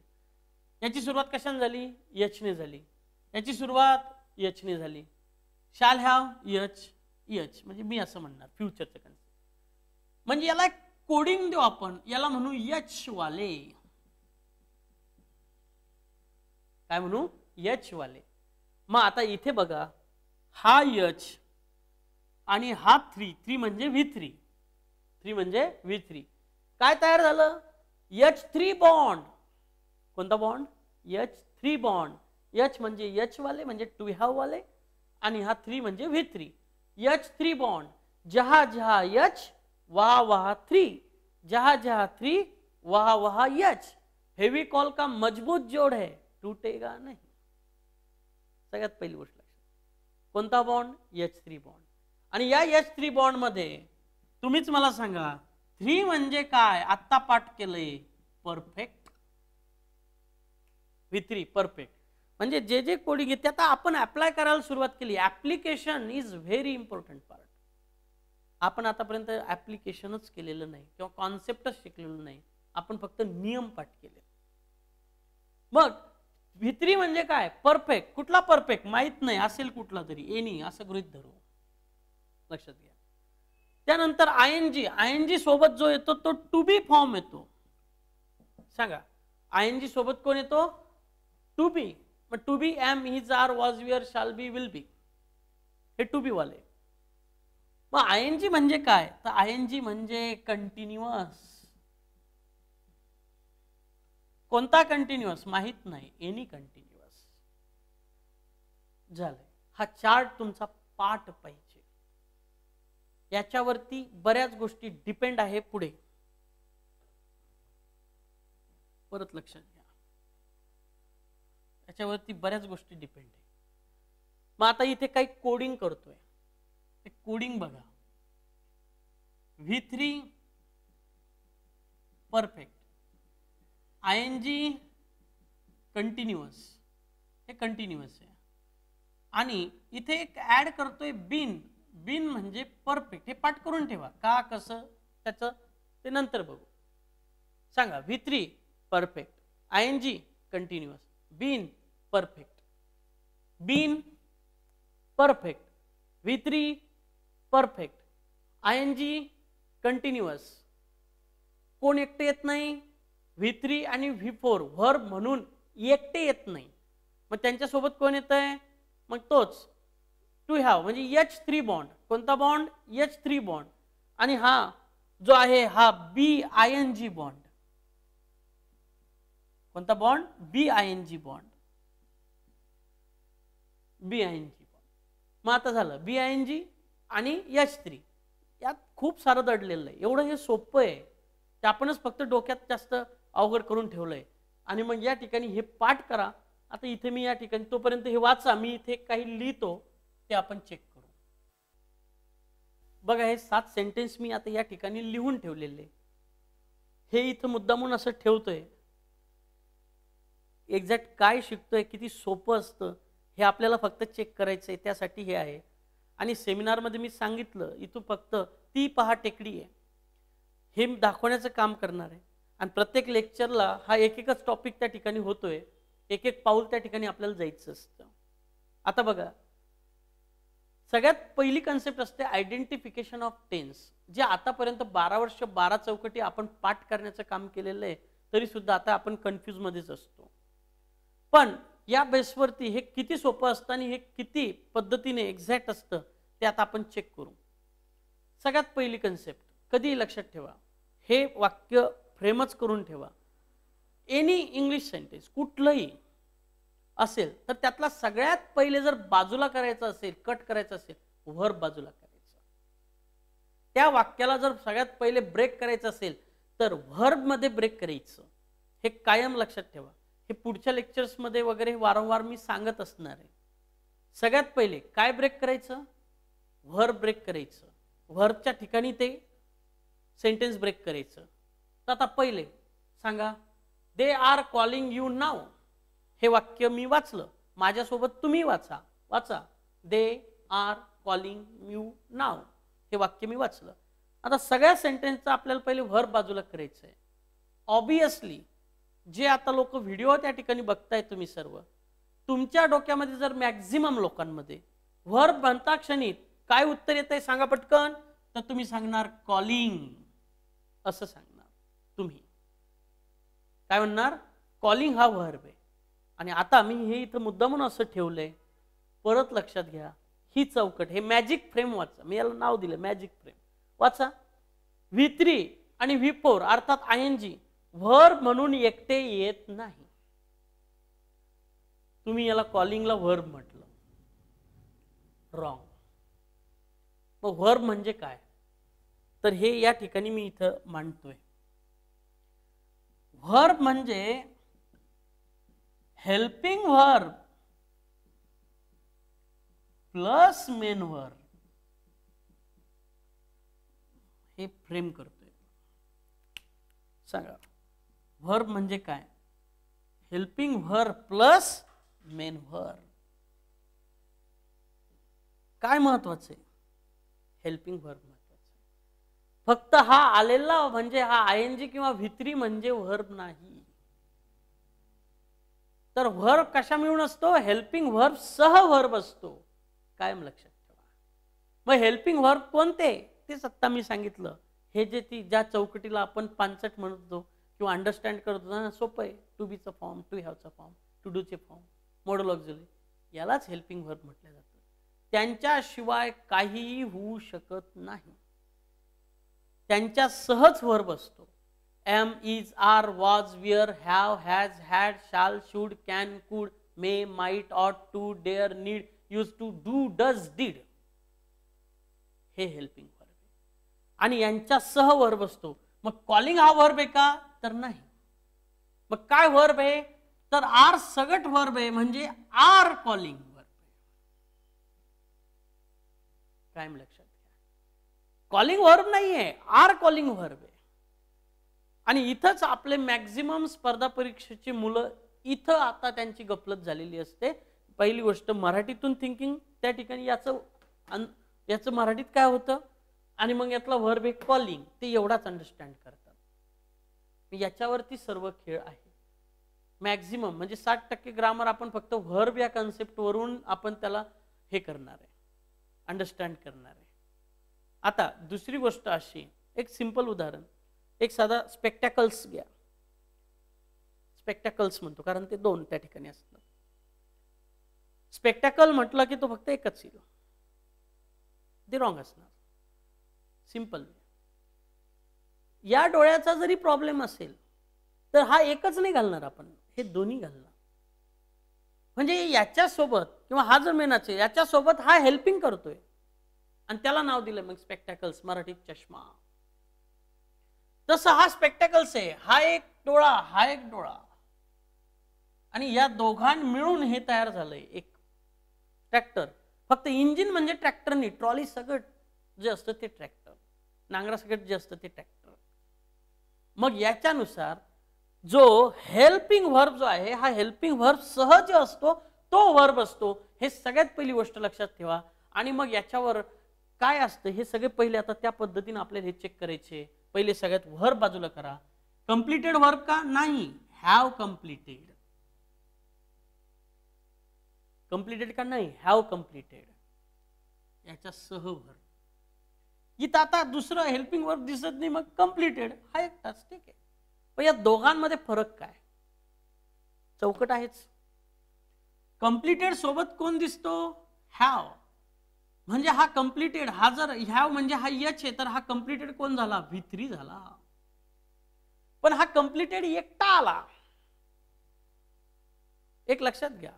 याची सुरुवात कशाने झाली यचने झाली याची सुरुवात यचने झाली शाल हॅव यच यच म्हणजे मी असं म्हणणार फ्युचरचं कन्सेप्ट म्हणजे याला कोडिंग देऊ आपण याला म्हणू वाले काय म्हणू वाले मग आता इथे बघा हा यच आणि हा थ्री थ्री म्हणजे व्ही थ्री थ्री म्हणजे व्ही थ्री काय तयार झालं यच थ्री बॉन्ड कोणता bond H three bond H म्हणजे वाले म्हणजे टू वाले आणि हा थ्री म्हणजे V three H three bond जहा जहा एच वहा वहा थ्री जहा जहा थ्री वहा वहा एच हेवी कॉल का मजबूत जोड है टूटेगा नाही सगळ्यात पहिली गोष्ट कोणता बॉन्ड एच थ्री बॉन्ड आणि या एच थ्री मध्ये तुम्हीच मला सांगा थ्री म्हणजे काय आत्ता पाठ केलंय परफेक्ट विथ्री परफेक्ट म्हणजे जे जे कोडिंग आहे त्यात आता आपण अप्लाय करायला सुरुवात केली application is very important part आपण आतापर्यंत ॲप्लिकेशनच केलेलं नाही किंवा कॉन्सेप्टच शिकलेलं नाही आपण फक्त नियम पाठ केले मग भित्री म्हणजे काय परफेक्ट कुठला परफेक्ट माहीत नाही असेल कुठला तरी एनी असं गृहित धरू लक्षात घ्या त्यानंतर I N G I N G सोबत जो येतो तो टू बी फॉर्म येतो सांगा आय एन जी सोबत कोण येतो टू बी मग to be am is are was were shall be will be हे टू बी वाले मग आय एन जी म्हणजे काय तर आय एन जी म्हणजे कंटिन्युअस कोणता कंटिन्युअस माहीत नाही एनी कंटिन्युअस झाले हा चार्ट तुमचा पाठ पाहिजे याच्यावरती बऱ्याच गोष्टी डिपेंड आहे पुढे परत लक्षात घ्या त्याच्यावरती बऱ्याच गोष्टी डिपेंड आहे मग आता इथे काही कोडिंग करतोय ते कोडिंग बघा V three perfect I N G continuous हे कंटिन्युअस आहे आणि इथे एक ॲड करतोय बिन बिन म्हणजे परफेक्ट हे पाठ करून ठेवा का कसं त्याचं ते नंतर बघू सांगा V three perfect I N G continuous been perfect. Been, perfect. V3, perfect. ing, continuous. कोण एकटे येत नाही व्ही थ्री आणि व्ही फोर व्हर म्हणून एकटे येत नाही मग त्यांच्यासोबत कोण येत आहे मग तोच टू हॅव म्हणजे एच थ्री बॉन्ड कोणता बॉन्ड एच थ्री बॉन्ड आणि हा जो आहे हा B I N G bond कोणता bond B I N G bond B I N G मग आता झालं बी आय एन जी आणि यश थ्री यात खूप सारं दडलेलं आहे एवढं हे सोपं आहे ते आपणच फक्त डोक्यात जास्त अवघड करून ठेवलं आहे आणि मग या ठिकाणी हे पाठ करा आता इथे मी या ठिकाणी तोपर्यंत हे वाचा मी इथे काही लिहितो ते आपण चेक करू बघा हे सात सेंटेन्स मी आता या ठिकाणी लिहून ठेवलेले हे इथं मुद्दामून असं ठेवतोय एक्झॅक्ट काय शिकतोय किती सोपं असतं हे आपल्याला फक्त चेक करायचं आहे त्यासाठी हे आहे आणि सेमिनारमध्ये मी सांगितलं इथून फक्त ती पहा टेकडी आहे हे दाखवण्याचं काम करणार आहे आणि प्रत्येक लेक्चरला हा एक एकच टॉपिक त्या ठिकाणी होतोय एक एक पाऊल त्या ठिकाणी आपल्याला जायचं असतं आता बघा सगळ्यात पहिली कन्सेप्ट असते आयडेंटिफिकेशन ऑफ टेन्स जे आतापर्यंत बारा वर्ष बारा चौकटी आपण पाठ करण्याचं काम केलेलं आहे तरी सुद्धा आता आपण कन्फ्यूजमध्येच असतो पण या बेसवरती हे किती सोपं असतं आणि हे किती पद्धतीने एक्झॅक्ट असतं ते आता आपण चेक करू सगळ्यात पहिली कन्सेप्ट कधीही लक्षात ठेवा हे वाक्य फ्रेमच करून ठेवा एनी इंग्लिश सेंटेन्स कुठलंही असेल तर त्यातला सगळ्यात पहिले जर बाजूला करायचं असेल कट करायचं असेल वर बाजूला करायचं त्या वाक्याला जर सगळ्यात पहिले ब्रेक करायचं असेल तर व्हर्बमध्ये ब्रेक करायचं हे कायम लक्षात ठेवा हे पुढच्या लेक्चर्समध्ये वगैरे वारंवार मी सांगत असणार आहे सगळ्यात पहिले काय ब्रेक करायचं व्हर ब्रेक करायचं व्हरच्या ठिकाणी ते सेंटेन्स ब्रेक करायचं तर आता पहिले सांगा they are calling you now हे वाक्य मी वाचलं माझ्यासोबत तुम्ही वाचा वाचा they are calling you now हे वाक्य मी वाचलं आता सगळ्या सेंटेन्सचं आपल्याला पहिले व्हर बाजूला करायचं आहे ऑबियसली जे आता लोक व्हिडिओ त्या ठिकाणी बघताय तुम्ही सर्व तुमच्या डोक्यामध्ये जर मॅक्झिमम लोकांमध्ये व्हर बनता क्षणी काय उत्तर येत आहे सांगा पटकन तर तुम्ही सांगणार कॉलिंग असं सांगणार तुम्ही काय म्हणणार कॉलिंग हा व्हर्ब आहे आणि आता मी हे इथं मुद्दा म्हणून असं ठेवलंय परत लक्षात घ्या ही चौकट हे मॅजिक फ्रेम वाचा मी याला नाव दिलं मॅजिक फ्रेम वाचा व्ही थ्री आणि व्ही फोर अर्थात आय एन जी व्हर म्हणून एकटे येत नाही तुम्ही याला कॉलिंगला व्हर्ब म्हटलं रॉंग मग म्हणजे काय तर हे या ठिकाणी मी इथं मांडतोय व्हर म्हणजे हेल्पिंग व्हर प्लस मेन व्हर हे फ्रेम करतोय सांगा व्हर्ब म्हणजे काय हेल्पिंग व्हर प्लस मेन व्हर्ब काय महत्वाचं आहे हेल्पिंग व्हर्ब महत्वाचं फक्त हा आलेला म्हणजे हा आय जी किंवा भित्री म्हणजे वर्ब नाही तर व्हर्ब कशा मिळून असतो हेल्पिंग व्हर्ब सह व्हर्ब असतो कायम लक्षात ठेवा मग हेल्पिंग व्हर्ब कोणते तेच आत्ता मी सांगितलं हे जे ती ज्या चौकटीला आपण पानसट म्हणतो किंवा अंडरस्टँड ना सोपं आहे टू बीचा फॉर्म टू हॅवचा फॉर्म टू डूचे फॉर्म मॉडल यालाच हेल्पिंग वर्क म्हटलं जातं त्यांच्याशिवाय काहीही होऊ शकत नाही त्यांच्या सहज वर बसतो am is are was were have has had shall should can could may might ought to dare need use to do does did हे हेल्पिंग व्हर्ब आणि यांच्या सह वर बसतो मग कॉलिंग हा वर्ब आहे का तर नाही मग काय वर्ब आहे तर आर सगट वर्ब आहे म्हणजे आर कॉलिंग वर्ब आहे कायम लक्षात घ्या कॉलिंग व्हर्ब नाही आहे आर कॉलिंग वर्ब आहे आणि इथंच आपले मॅक्झिमम स्पर्धा परीक्षेची मुलं इथं आता त्यांची गपलत झालेली असते पहिली गोष्ट मराठीतून थिंकिंग त्या ठिकाणी याच याचं मराठीत काय होतं आणि मग यातला वर्ब आहे कॉलिंग ते एवढाच अंडरस्टँड करतात याच्यावरती सर्व खेळ आहे मॅक्झिमम म्हणजे साठ टक्के ग्रामर आपण फक्त व्हर्ब या कन्सेप्टवरून आपण त्याला हे करणार आहे अंडरस्टँड करणार आहे आता दुसरी गोष्ट अशी एक सिंपल उदाहरण एक साधा स्पेक्टॅकल्स घ्या स्पेक्टॅकल्स म्हणतो कारण ते दोन त्या ठिकाणी असतात स्पेक्टॅकल म्हटलं की तो फक्त एकच येईल ते रॉंग असणार सिंपल या डोळ्याचा जरी प्रॉब्लेम असेल तर हा एकच नाही घालणार आपण हे दोन्ही घालणार म्हणजे याच्यासोबत किंवा हा जर याच्या याच्यासोबत हा हेल्पिंग करतोय आणि त्याला नाव दिलं मग स्पेक्टॅकल्स मराठीत चष्मा तसं हा स्पेक्टॅकल्स आहे हा एक डोळा हा एक डोळा आणि या दोघां मिळून हे तयार झालंय एक ट्रॅक्टर फक्त इंजिन म्हणजे ट्रॅक्टरनी ट्रॉली सगळं जे असतं ते ट्रॅक्टर नांगरा सगळं जे असतं ते ट्रॅक्टर मग याच्यानुसार जो हेल्पिंग व्हर्ब जो आहे हा हेल्पिंग व्हर्ब सहज असतो तो व्हर्ब असतो हे सगळ्यात पहिली गोष्ट लक्षात ठेवा आणि मग याच्यावर काय असतं हे सगळे पहिले आता त्या पद्धतीने आपल्याला हे चेक करायचे पहिले सगळ्यात व्हर बाजूला करा कम्प्लिटेड वर्ब का नाही हॅव कम्प्लिटेड कम्प्लिटेड का नाही हॅव कम्प्लिटेड याच्या सह वर्ब इथं आता दुसरं हेल्पिंग वर्क दिसत नाही मग कम्प्लिटेड हा एक टास्क ठीक आहे पण या दोघांमध्ये फरक काय चौकट आहेच कम्प्लिटेड सोबत कोण दिसतो हॅव म्हणजे हा कम्प्लिटेड हा जर हॅव म्हणजे हा यच आहे तर हा कम्प्लिटेड कोण झाला भित्री झाला पण हा कम्प्लिटेड एकटा आला एक लक्षात घ्या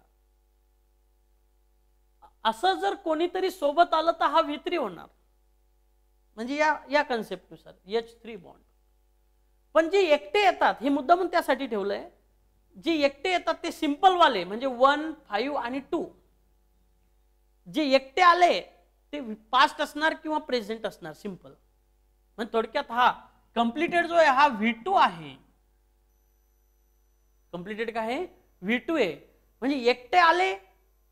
असं जर कोणीतरी सोबत आलं तर हा भित्री होणार म्हणजे या या कन्सेप्टनुसार एच थ्री बॉन्ड पण जे एकटे येतात हे मुद्दा म्हणून त्यासाठी ठेवलं आहे जे एकटे येतात ते सिम्पलवाले म्हणजे वन फाईव्ह आणि टू जे एकटे आले ते पास्ट असणार किंवा प्रेझेंट असणार सिम्पल म्हणजे थोडक्यात हा कम्प्लिटेड जो आहे हा व्ही टू आहे कम्प्लिटेड काय आहे व्ही टू आहे म्हणजे एकटे आले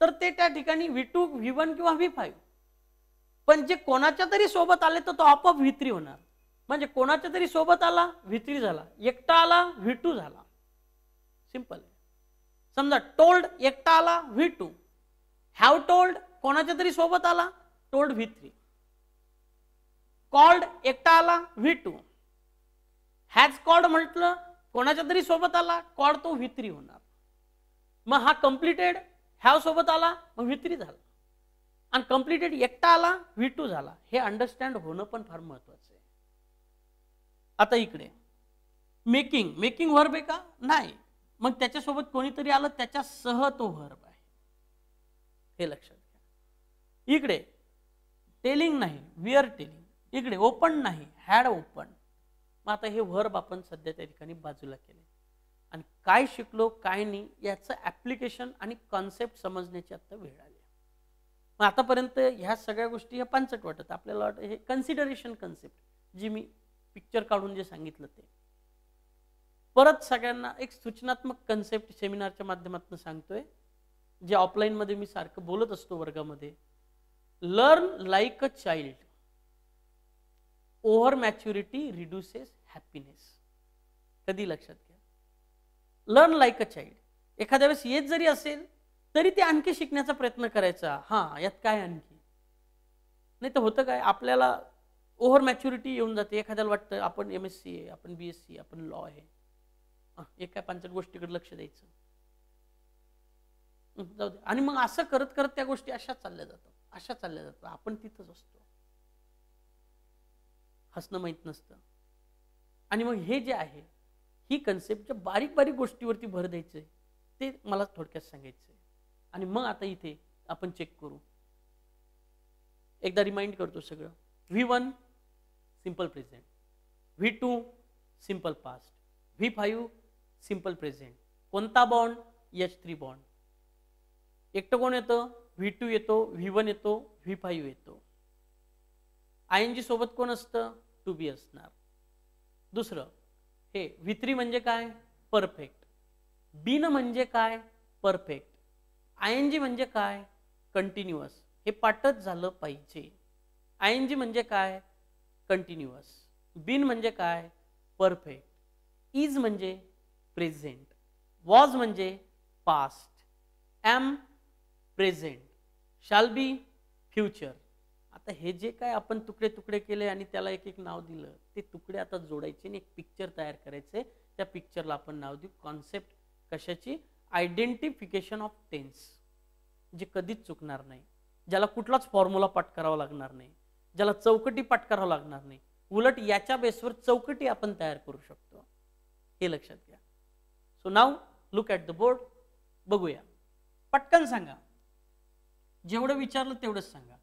तर ते त्या ठिकाणी व्ही टू व्ही वन किंवा व्ही फाईव्ह पण जे कोणाच्या तरी सोबत आले तर तो आपोआप भित्री होणार म्हणजे कोणाच्या तरी सोबत आला भित्री झाला एकटा आला व्हिटू झाला सिंपल समजा टोल्ड एकटा आला व्हिटू हॅव टोल्ड कोणाच्या तरी सोबत आला टोल्ड व्हित्री कॉल्ड एकटा आला व्हिटू हॅज कॉल्ड म्हटलं कोणाच्या तरी सोबत आला कॉड तो व्हित्री होणार मग हा कम्प्लिटेड हॅव सोबत आला मग व्हित्री झाला आणि कम्प्लिटेड एकटा आला व्ही टू झाला हे अंडरस्टँड होणं पण फार महत्वाचं आहे आता इकडे मेकिंग मेकिंग व्हर्ब आहे का नाही मग त्याच्यासोबत कोणीतरी आलं त्याच्यासह तो व्हर्ब आहे हे लक्षात घ्या इकडे टेलिंग नाही विअर टेलिंग इकडे ओपन नाही हॅड ओपन मग आता हे व्हर्ब आपण सध्या त्या ठिकाणी बाजूला केले आणि काय शिकलो काय नाही याचं ॲप्लिकेशन आणि कॉन्सेप्ट समजण्याची आता वेळ आहे मग आतापर्यंत ह्या सगळ्या गोष्टी ह्या पंचट वाटत आपल्याला वाटतं हे कन्सिडरेशन कन्सेप्ट जी मी पिक्चर काढून जे सांगितलं ते परत सगळ्यांना एक सूचनात्मक कन्सेप्ट सेमिनारच्या माध्यमातून सांगतोय जे ऑफलाईनमध्ये मी सारखं बोलत असतो वर्गामध्ये learn like a child over maturity reduces happiness कधी लक्षात घ्या लर्न लाईक अ चाइल्ड एखाद्या वेळेस येत जरी असेल तरी ते आणखी शिकण्याचा प्रयत्न करायचा हां यात काय आणखी नाही तर होतं काय आपल्याला ओव्हर मॅच्युरिटी येऊन जाते एखाद्याला वाटतं आपण एम एस सी आहे आपण बी एस सी आपण लॉ आहे एका पांचट गोष्टीकडे लक्ष द्यायचं जाऊ दे आणि मग असं करत करत त्या गोष्टी अशा चालल्या जातात अशा चालल्या जातात आपण तिथंच असतो हसणं माहीत नसतं आणि मग हे जे आहे ही कन्सेप्ट बारीक बारीक गोष्टीवरती भर द्यायचं ते मला थोडक्यात सांगायचं आणि मग आता इथे आपण चेक करू एकदा रिमाइंड करतो सगळं V one simple present V two simple past V five simple present कोणता बॉन्ड एच थ्री बॉन्ड एकटं कोण येतं व्ही टू येतो व्ही वन येतो व्ही फाईव्ह येतो आय एन जी सोबत कोण असतं टू बी असणार दुसरं हे व्ही थ्री म्हणजे काय परफेक्ट बिन म्हणजे काय परफेक्ट आय एन जी म्हणजे काय कंटिन्युअस हे पाठच झालं पाहिजे आय एन जी म्हणजे काय कंटिन्युअस बिन म्हणजे काय परफेक्ट इज म्हणजे प्रेझेंट वॉज म्हणजे past am present shall be future आता हे जे काय आपण तुकडे तुकडे केले आणि त्याला एक एक नाव दिलं ते तुकडे आता जोडायचे आणि एक पिक्चर तयार करायचे त्या पिक्चरला आपण नाव देऊ कॉन्सेप्ट कशाची आयडेंटिफिकेशन ऑफ टेन्स जे कधीच चुकणार नाही ज्याला कुठलाच फॉर्म्युला करावा लागणार नाही ज्याला चौकटी पाठकारावं लागणार नाही उलट याच्या बेसवर चौकटी आपण तयार करू शकतो हे लक्षात घ्या सो नाव लुक ॲट द बोर्ड बघूया पटकन सांगा जेवढं विचारलं तेवढंच सांगा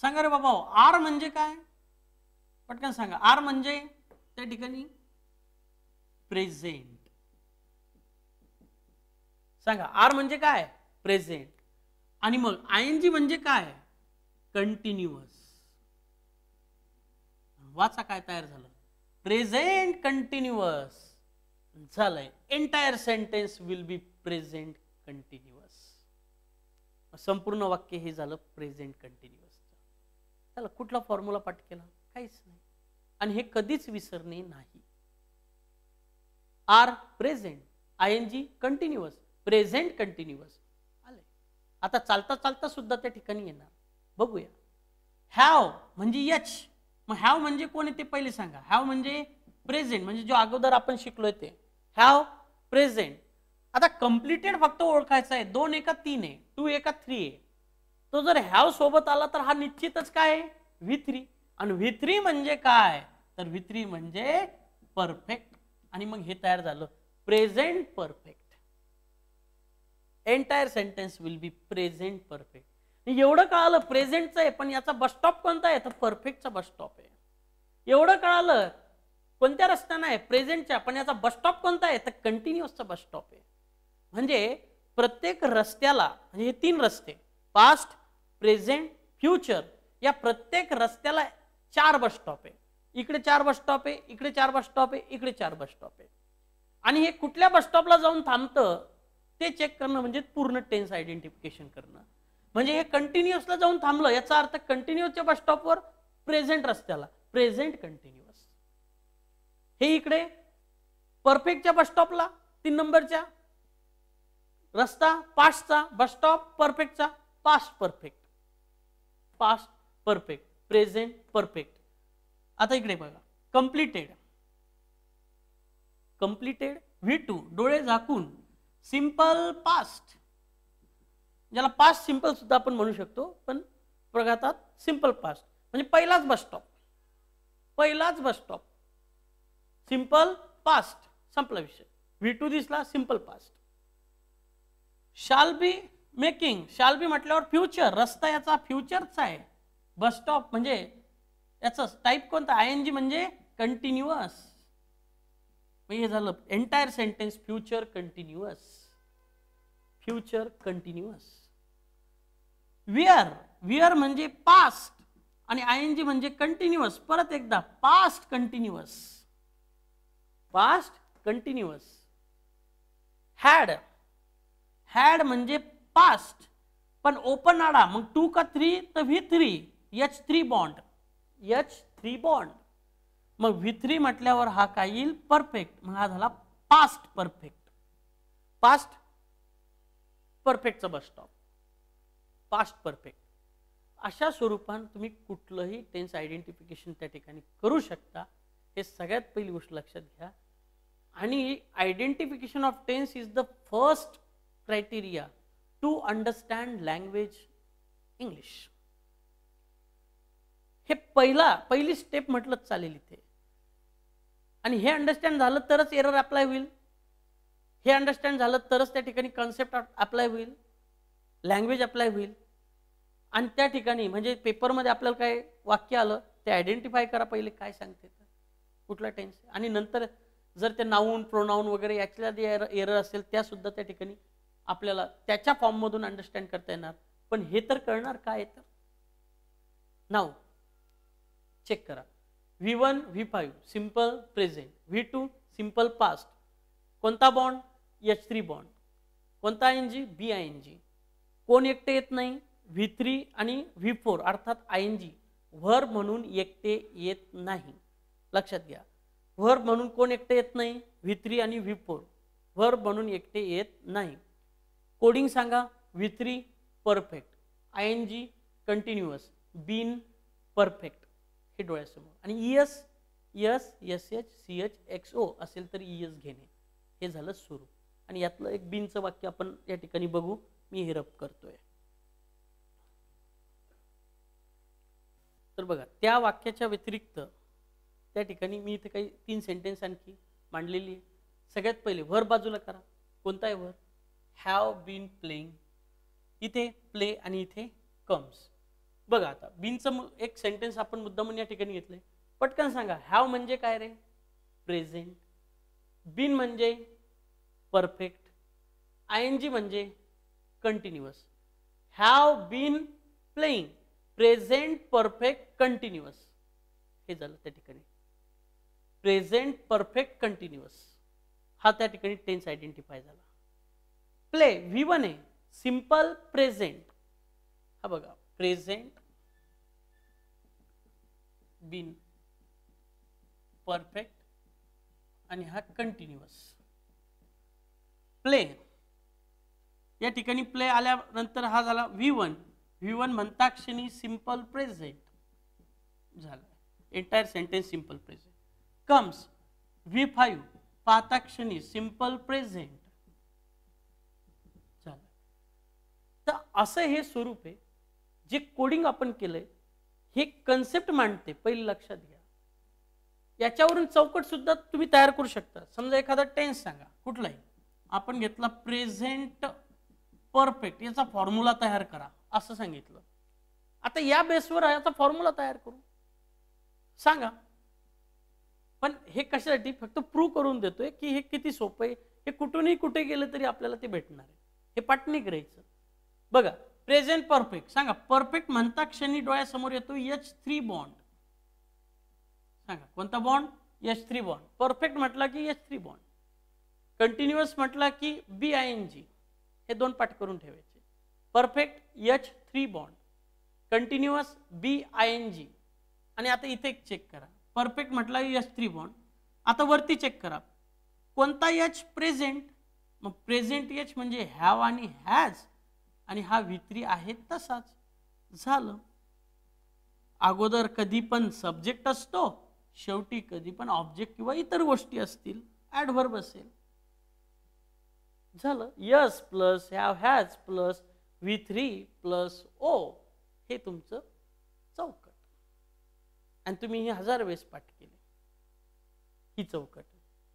सांगा रे बाबा आर म्हणजे काय पटकन सांगा आर म्हणजे त्या ठिकाणी प्रेझेंट सांगा आर म्हणजे काय प्रेझेंट आणि मग आय एन जी म्हणजे काय कंटिन्युअस वाचा काय तयार झालं प्रेझेंट कंटिन्युअस झालंय entire sentence will be present continuous संपूर्ण वाक्य हे झालं प्रेझेंट कंटिन्युअस चला कुठला फॉर्म्युला पाठ केला काहीच नाही आणि हे कधीच विसरणे नाही are present I N G continuous present continuous आले आता चालता चालता सुद्धा त्या ठिकाणी येणार बघूया हॅव म्हणजे यच मग हॅव म्हणजे कोण आहे ते पहिले सांगा हॅव म्हणजे प्रेझेंट म्हणजे जो अगोदर आपण शिकलोय ते हॅव प्रेझेंट आता कम्प्लिटेड फक्त ओळखायचं आहे दोन एका तीन आहे टू एका थ्री आहे तो जर हॅव सोबत आला तर हा निश्चितच काय आहे व्ही थ्री आणि व्ही थ्री म्हणजे काय तर व्ही थ्री म्हणजे परफेक्ट आणि मग हे तयार झालं present perfect entire sentence will be present perfect एवढं कळालं प्रेझेंटचं आहे पण याचा बस स्टॉप कोणता आहे तर परफेक्टचा बस स्टॉप आहे एवढं कळालं कोणत्या रस्त्यानं आहे प्रेझेंटच्या पण याचा बस स्टॉप कोणता आहे तर कंटिन्युअसचा बस स्टॉप आहे म्हणजे प्रत्येक रस्त्याला म्हणजे हे तीन रस्ते पास्ट प्रेझेंट फ्युचर या प्रत्येक रस्त्याला चार बस स्टॉप आहे इकडे चार बस स्टॉप आहे इकडे चार बस स्टॉप आहे इकडे चार बस स्टॉप आहे आणि हे कुठल्या बस स्टॉपला जाऊन थांबतं ते चेक करणं म्हणजे पूर्ण टेन्स आयडेंटिफिकेशन करणं म्हणजे हे कंटिन्युअसला जाऊन थांबलं याचा अर्थ कंटिन्युअसच्या बस स्टॉपवर प्रेझेंट रस्त्याला प्रेझेंट कंटिन्युअस हे इकडे परफेक्टच्या बस स्टॉपला तीन नंबरच्या रस्ता पास्टचा बस स्टॉप परफेक्टचा past perfect past perfect present perfect आता इकडे बघा कम्प्लिटेड कम्प्लिटेड व्ही टू डोळे झाकून सिम्पल पास्ट ज्याला पास्ट सिंपल सुद्धा आपण म्हणू शकतो पण प्रघातात सिम्पल पास्ट म्हणजे पहिलाच बस स्टॉप पहिलाच बस स्टॉप सिंपल पास्ट संपला विषय व्ही टू दिसला simple past shall be making shall be म्हटल्यावर फ्युचर रस्ता याचा फ्युचरचा आहे बस स्टॉप म्हणजे याचं टाईप कोणता आय एन जी म्हणजे कंटिन्युअस मग हे झालं entire sentence future continuous future continuous were were म्हणजे पास्ट आणि आय एन जी म्हणजे कंटिन्युअस परत एकदा past continuous past continuous had had म्हणजे पास्ट पण ओपन आडा मग टू का थ्री तर V three H three bond H three bond मग व्ही थ्री म्हटल्यावर हा काय येईल परफेक्ट मग हा झाला पास्ट परफेक्ट पास्ट परफेक्टचा बस स्टॉप पास्ट परफेक्ट अशा स्वरूपानं तुम्ही कुठलंही टेन्स आयडेंटिफिकेशन त्या ठिकाणी करू शकता हे सगळ्यात पहिली गोष्ट लक्षात घ्या आणि identification of tense is the first criteria to understand language English हे पहिला पहिली स्टेप म्हटलंच चालेल इथे आणि हे अंडरस्टँड झालं तरच एरर अप्लाय होईल हे अंडरस्टँड झालं तरच त्या ठिकाणी कॉन्सेप्ट अप्लाय होईल लँग्वेज अप्लाय होईल आणि त्या ठिकाणी म्हणजे पेपरमध्ये आपल्याला काय वाक्य आलं ते आयडेंटिफाय करा पहिले काय सांगते तर कुठला टेन्स आणि नंतर जर ते नाऊन प्रोनाऊन वगैरे याच्या एर एरर असेल त्यासुद्धा त्या ठिकाणी आपल्याला त्याच्या फॉर्ममधून अंडरस्टँड करता येणार पण हे तर करणार काय तर नाव चेक करा V one V five simple present V two simple past कोणता बॉन्ड एच थ्री बॉन्ड कोणता I N G B I N G कोण एकटे येत नाही व्ही थ्री आणि व्ही फोर अर्थात आय एन जी व्हर म्हणून एकटे येत नाही लक्षात घ्या व्हर म्हणून कोण एकटे येत नाही व्ही थ्री आणि व्ही फोर व्हर म्हणून एकटे येत नाही कोडिंग सांगा V three perfect I N G continuous been perfect हे डोळ्यासमोर आणि S S S H C H X O असेल तर एस e घेणे हे झालं सुरू आणि यातलं एक बिनचं वाक्य आपण या ठिकाणी बघू मी हे करतोय तर बघा त्या वाक्याच्या व्यतिरिक्त त्या ठिकाणी मी इथे काही तीन सेंटेन्स आणखी मांडलेली आहे सगळ्यात पहिले वर बाजूला करा कोणता आहे वर हॅव बीन प्लेइंग इथे प्ले आणि इथे कम्स बघा आता बिनचं एक सेंटेन्स आपण मुद्दा म्हणून या ठिकाणी घेतलंय पटकन सांगा हॅव म्हणजे काय रे प्रेझेंट बिन म्हणजे परफेक्ट आय एन जी म्हणजे continuous have been playing present perfect continuous हे झालं त्या ठिकाणी प्रेझेंट परफेक्ट कंटिन्युअस हा त्या ठिकाणी टेन्स आयडेंटिफाय झाला प्ले व्ही वन आहे सिम्पल प्रेझेंट हा बघा प्रेझेंट बीन परफेक्ट आणि हा कंटिन्युअस प्ले या ठिकाणी प्ले आल्यानंतर हा झाला व्ही वन व्ही वन म्हणता क्षणी प्रेझेंट झाला entire sentence simple present comes V five पाहता क्षणी सिम्पल प्रेझेंट झालं तर असं हे स्वरूप आहे जे कोडिंग आपण केलंय हे कन्सेप्ट मांडते पहिले लक्षात घ्या याच्यावरून चौकट सुद्धा तुम्ही तयार करू शकता समजा एखादा टेन्स सांगा कुठलाही आपण घेतला प्रेझेंट परफेक्ट याचा फॉर्म्युला तयार करा असं सांगितलं आता या बेसवर याचा फॉर्म्युला तयार करू सांगा पण हे कशासाठी फक्त प्रूव्ह करून देतोय की हे किती सोपं आहे हे कुठूनही कुठे गेलं तरी आपल्याला ते भेटणार आहे हे पाटणी करायचं बघा प्रेझेंट परफेक्ट सांगा परफेक्ट म्हणता क्षणी डोळ्यासमोर येतो एच थ्री बॉन्ड सांगा कोणता bond H three bond perfect म्हटला की एच थ्री बॉन्ड कंटिन्युअस म्हटला की बी आय एन जी हे दोन पाठ करून ठेवायचे perfect H three bond continuous B I N G आणि आता इथे चेक करा परफेक्ट म्हटला एच थ्री बॉन्ड आता वरती चेक करा कोणता एच प्रेझेंट मग प्रेझेंट एच म्हणजे हॅव आणि हॅज आणि हा वित्री आहे तसाच झालं अगोदर कधी पण सब्जेक्ट असतो शेवटी कधी पण ऑब्जेक्ट किंवा इतर गोष्टी असतील ॲडव्हर्ब असेल झालं S plus have has plus V three plus O हे तुमचं चौकट आणि तुम्ही हे हजार वेळेस पाठ केले ही चौकट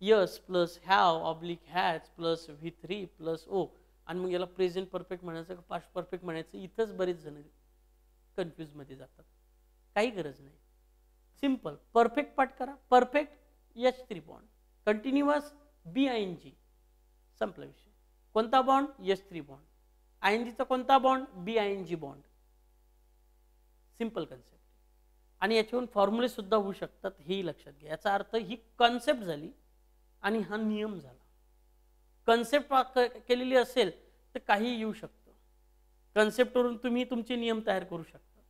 S plus have oblique has plus V three plus O आणि मग याला प्रेझेंट परफेक्ट म्हणायचं का पास्ट परफेक्ट म्हणायचं इथंच बरेच जण कन्फ्युजमध्ये जातात काही गरज नाही सिम्पल परफेक्ट पाठ करा perfect H three bond continuous B I N G संपला विषय कोणता bond H three bond I N जीचा कोणता bond B I N G bond simple concept आणि याच्यावरून फॉर्म्युलेसुद्धा सुद्धा होऊ शकतात हेही लक्षात घ्या याचा अर्थ ही कन्सेप्ट झाली आणि हा नियम झाला कन्सेप्ट केलेली असेल तर काहीही येऊ शकतं कन्सेप्टवरून तुम्ही तुमचे नियम तयार करू शकता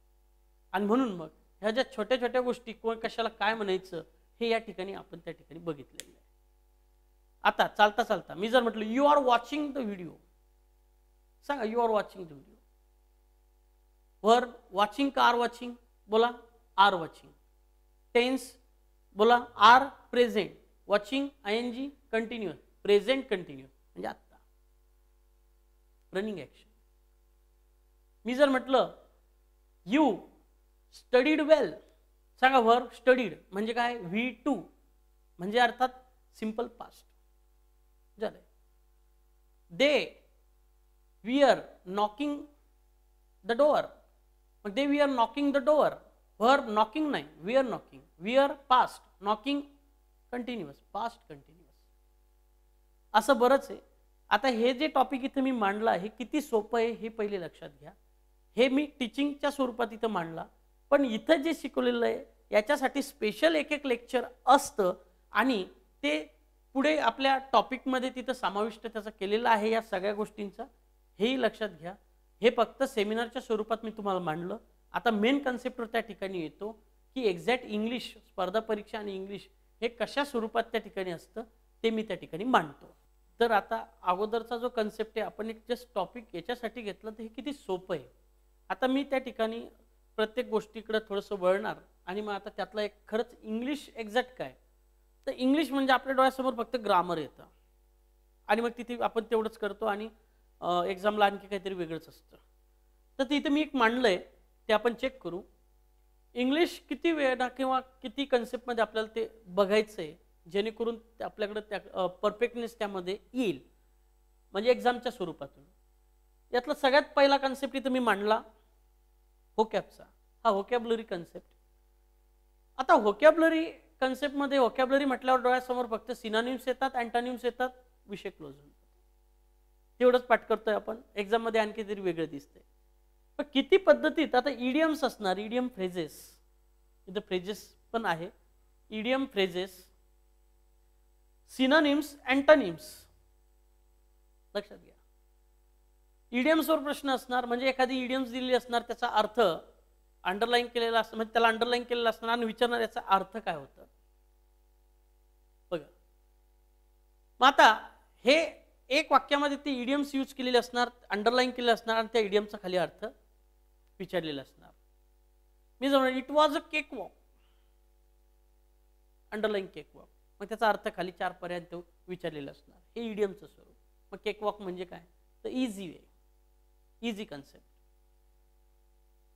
आणि म्हणून मग ह्या ज्या छोट्या छोट्या गोष्टी कोण कशाला काय म्हणायचं हे या ठिकाणी आपण त्या ठिकाणी बघितलेलं आहे आता चालता चालता मी जर म्हटलं you are watching the video सांगा you are watching the video were watching का आर वॉचिंग बोला आर वॉचिंग टेन्स बोला are present watching I N G continuous present continue म्हणजे आत्ता रनिंग ॲक्शन मी जर म्हटलं यू स्टडीड वेल सांगा व्हर स्टडीड म्हणजे काय व्ही टू म्हणजे अर्थात सिंपल पास्ट झालं they were knocking the door मग they were knocking the door were knocking नाही were knocking were past knocking continuous past continuous असं बरंच आहे आता हे जे टॉपिक इथं मी मांडला हे किती सोपं आहे हे पहिले लक्षात घ्या हे मी टीचिंगच्या स्वरूपात इथं मांडला पण इथं जे शिकवलेलं आहे याच्यासाठी स्पेशल एक एक लेक्चर असतं आणि ते पुढे आपल्या टॉपिकमध्ये तिथं समाविष्ट त्याचं केलेलं आहे या सगळ्या गोष्टींचा हेही लक्षात घ्या हे फक्त सेमिनारच्या स्वरूपात मी तुम्हाला मांडलं आता मेन कन्सेप्ट त्या ठिकाणी येतो की एक्झॅक्ट इंग्लिश स्पर्धा परीक्षा आणि इंग्लिश हे कशा स्वरूपात त्या ठिकाणी असतं ते मी त्या ठिकाणी मांडतो तर आता अगोदरचा जो कन्सेप्ट आहे आपण एक जस्ट टॉपिक याच्यासाठी घेतलं तर हे किती सोपं आहे आता मी त्या ठिकाणी प्रत्येक गोष्टीकडं थोडंसं वळणार आणि मग आता त्यातला एक खरंच इंग्लिश एक्झॅक्ट काय तर इंग्लिश म्हणजे आपल्या डोळ्यासमोर फक्त ग्रामर येतं आणि मग तिथे आपण तेवढंच करतो आणि एक्झामला आणखी काहीतरी वेगळंच असतं तर तिथे मी एक मांडलं आहे ते आपण चेक करू इंग्लिश किती वेळा किंवा किती कन्सेप्टमध्ये आपल्याला ते बघायचं आहे जेणेकरून आपल्याकडं त्या परफेक्टनेस त्यामध्ये येईल म्हणजे एक्झामच्या स्वरूपातून यातला सगळ्यात पहिला कन्सेप्ट इथं मी मांडला होकॅबचा हा होकॅबलरी कन्सेप्ट आता व्होकॅबलरी कन्सेप्टमध्ये व्होकॅबलरी म्हटल्यावर डोळ्यासमोर फक्त सिनानिम्स येतात अँटानिम्स येतात विषय क्लोज होऊन तेवढंच पाठ करतोय आपण एक्झाममध्ये आणखी तरी वेगळं दिसतंय पण किती पद्धतीत आता इडियम्स असणार इडियम फ्रेजेस इथं फ्रेजेस पण आहे ईडीएम फ्रेजेस सिनोनिम्स अँटोनिम्स लक्षात घ्या इडियम्सवर प्रश्न असणार म्हणजे एखादी इडियम्स दिलेली असणार त्याचा अर्थ अंडरलाईन केलेला असणार म्हणजे त्याला अंडरलाईन केलेला असणार आणि विचारणार याचा अर्थ काय होतं बघा मग आता हे एक वाक्यामध्ये ते इडियम्स यूज केलेले असणार अंडरलाईन केलेले असणार आणि त्या इडियमचा खाली अर्थ विचारलेला असणार मी जाऊन it was a cake walk underline cake walk मग त्याचा अर्थ खाली चार पर्यंत विचारलेला असणार हे इडियमचं स्वरूप मग केक वॉक म्हणजे काय तर इझी वे इझी कन्सेप्ट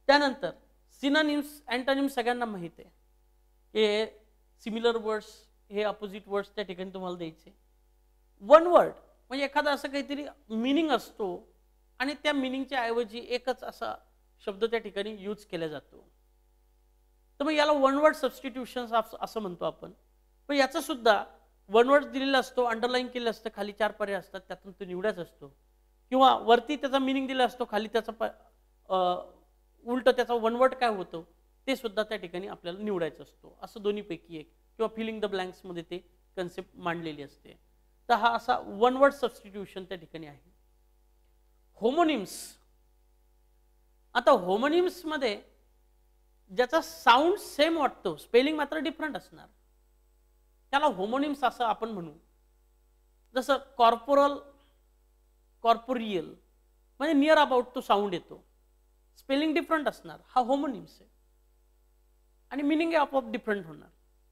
त्यानंतर सिनानिम्स अँटानिम सगळ्यांना माहीत आहे हे सिमिलर वर्ड्स हे अपोजिट वर्ड्स त्या ठिकाणी तुम्हाला द्यायचे वन वर्ड म्हणजे एखादा असं काहीतरी मिनिंग असतो आणि त्या मिनिंगच्या ऐवजी एकच असा शब्द त्या ठिकाणी यूज केला जातो तर मग याला वन वर्ड सबस्टिट्युशन असं म्हणतो आपण पण याचा सुद्धा वनवर्ड दिलेला असतो अंडरलाईन केलेलं असतं खाली चार पर्याय असतात त्यातून तो निवडायच असतो किंवा वरती त्याचा मिनिंग दिला असतो खाली त्याचा उलट त्याचा वनवर्ड काय होतं ते सुद्धा त्या ठिकाणी आपल्याला निवडायचं असतो असं दोन्हीपैकी एक किंवा फिलिंग द ब्लँक्समध्ये ते कन्सेप्ट मांडलेली असते तर हा असा वनवर्ड सबस्टिट्यूशन त्या ठिकाणी आहे होमोनिम्स आता होमोनिम्समध्ये ज्याचा साऊंड सेम वाटतो स्पेलिंग मात्र डिफरंट असणार त्याला होमोनिम्स असं आपण म्हणू जसं कॉर्पोरल कॉर्पोरियल म्हणजे नियर अबाउट तो साऊंड येतो स्पेलिंग डिफरंट असणार हा होमोनिम्स आहे आणि मिनिंग आपोआप डिफरंट होणार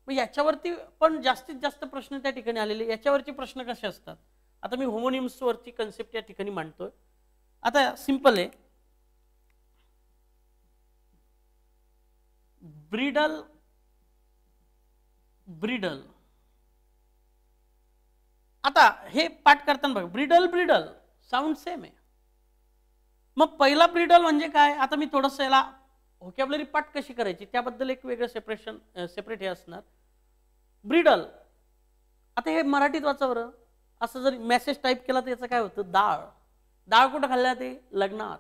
मग याच्यावरती पण जास्तीत जास्त प्रश्न त्या ठिकाणी आलेले याच्यावरचे प्रश्न कसे असतात आता मी होमोनिम्सवरती कन्सेप्ट या ठिकाणी मांडतोय आता सिंपल आहे ब्रिडल ब्रिडल आता हे पाठ करताना बघा ब्रिडल ब्रिडल साऊंड सेम आहे मग पहिला ब्रिडल म्हणजे काय आता मी थोडंसं याला होकॅबलरी पाठ कशी करायची त्याबद्दल एक वेगळं सेपरेशन सेपरेट हे असणार ब्रिडल आता हे मराठीत र असं जर मेसेज टाईप केला तर याचं काय होतं डाळ डाळ कुठं खाल्ल्या ते लग्नात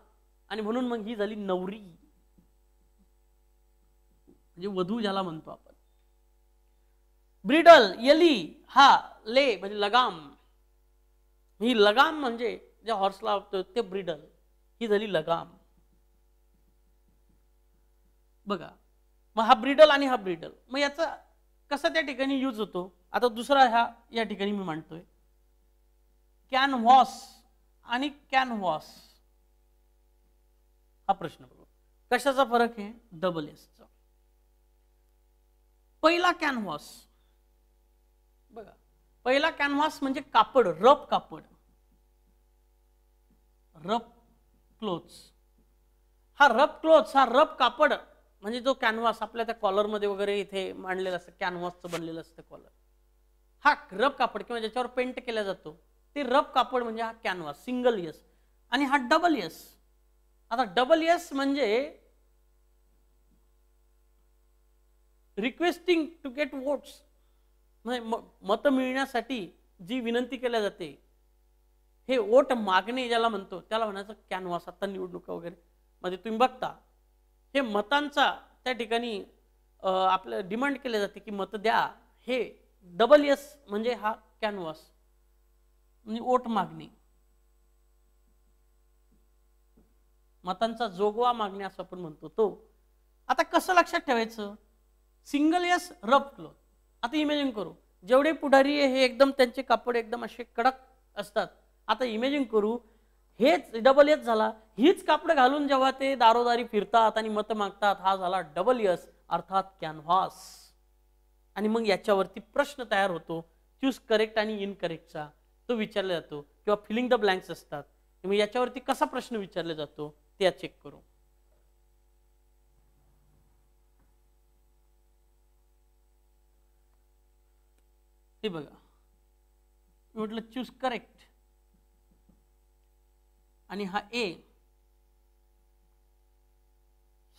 आणि म्हणून मग ही झाली नवरी म्हणजे वधू झाला म्हणतो आपण ब्रिडल यली हा ले म्हणजे लगाम ही लगाम म्हणजे ज्या हॉर्सला ते ब्रिडल ही झाली लगाम बघा मग हा ब्रिडल आणि हा ब्रिडल मग याचा कसा त्या ठिकाणी यूज होतो आता दुसरा ह्या या ठिकाणी मी मांडतोय कॅनव्हॉस आणि कॅनव्हॉस हा प्रश्न बघू कशाचा फरक आहे डबल एसचा पहिला कॅनव्हॉस बघा पहिला कॅनव्हास म्हणजे कापड रफ कापड रफ क्लोथ्स हा रफ क्लोथ्स हा रफ कापड म्हणजे जो कॅनव्हास आपल्या त्या कॉलरमध्ये वगैरे इथे मांडलेला असतं कॅनव्हासचं बनलेलं असतं कॉलर हा रफ कापड किंवा ज्याच्यावर पेंट केला जातो ते रफ कापड म्हणजे हा कॅनव्हास सिंगल यस आणि हा डबल यस आता डबल यस म्हणजे रिक्वेस्टिंग टू गेट वोट्स नाही म्हणजे मतं मिळण्यासाठी जी विनंती केल्या जाते हे वोट मागणे ज्याला म्हणतो त्याला म्हणायचं कॅनव्हास आता निवडणुका वगैरे मध्ये म्हणजे तुम्ही बघता हे मतांचा त्या ठिकाणी आपलं डिमांड केले जाते की मत द्या हे डबल एस म्हणजे हा कॅनव्हास म्हणजे वोट मागणे मतांचा जोगवा मागणे असं आपण म्हणतो तो आता कसं लक्षात ठेवायचं सिंगल एस रफ क्लोथ आता इमेजिंग करू जेवढे पुढारी हे एकदम त्यांचे कापड एकदम असे कडक असतात आता इमेजिंग करू हेच डबल यस झाला हीच कापड घालून जेव्हा ते दारोदारी फिरतात आणि मत मागतात हा झाला डबल यस अर्थात कॅनव्हास आणि मग याच्यावरती प्रश्न तयार होतो चूज करेक्ट आणि इनकरेक्टचा तो विचारला जातो किंवा फिलिंग द ब्लँक्स असतात मग याच्यावरती कसा प्रश्न विचारला जातो ते चेक करू हे बघा म्हटलं चूज करेक्ट आणि हा A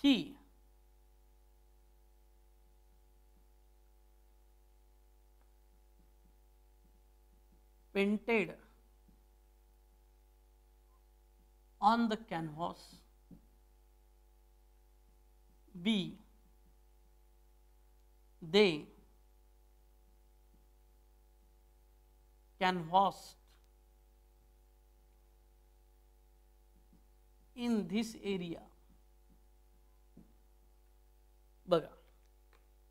C painted on the canvas B they canvassed in this area बघा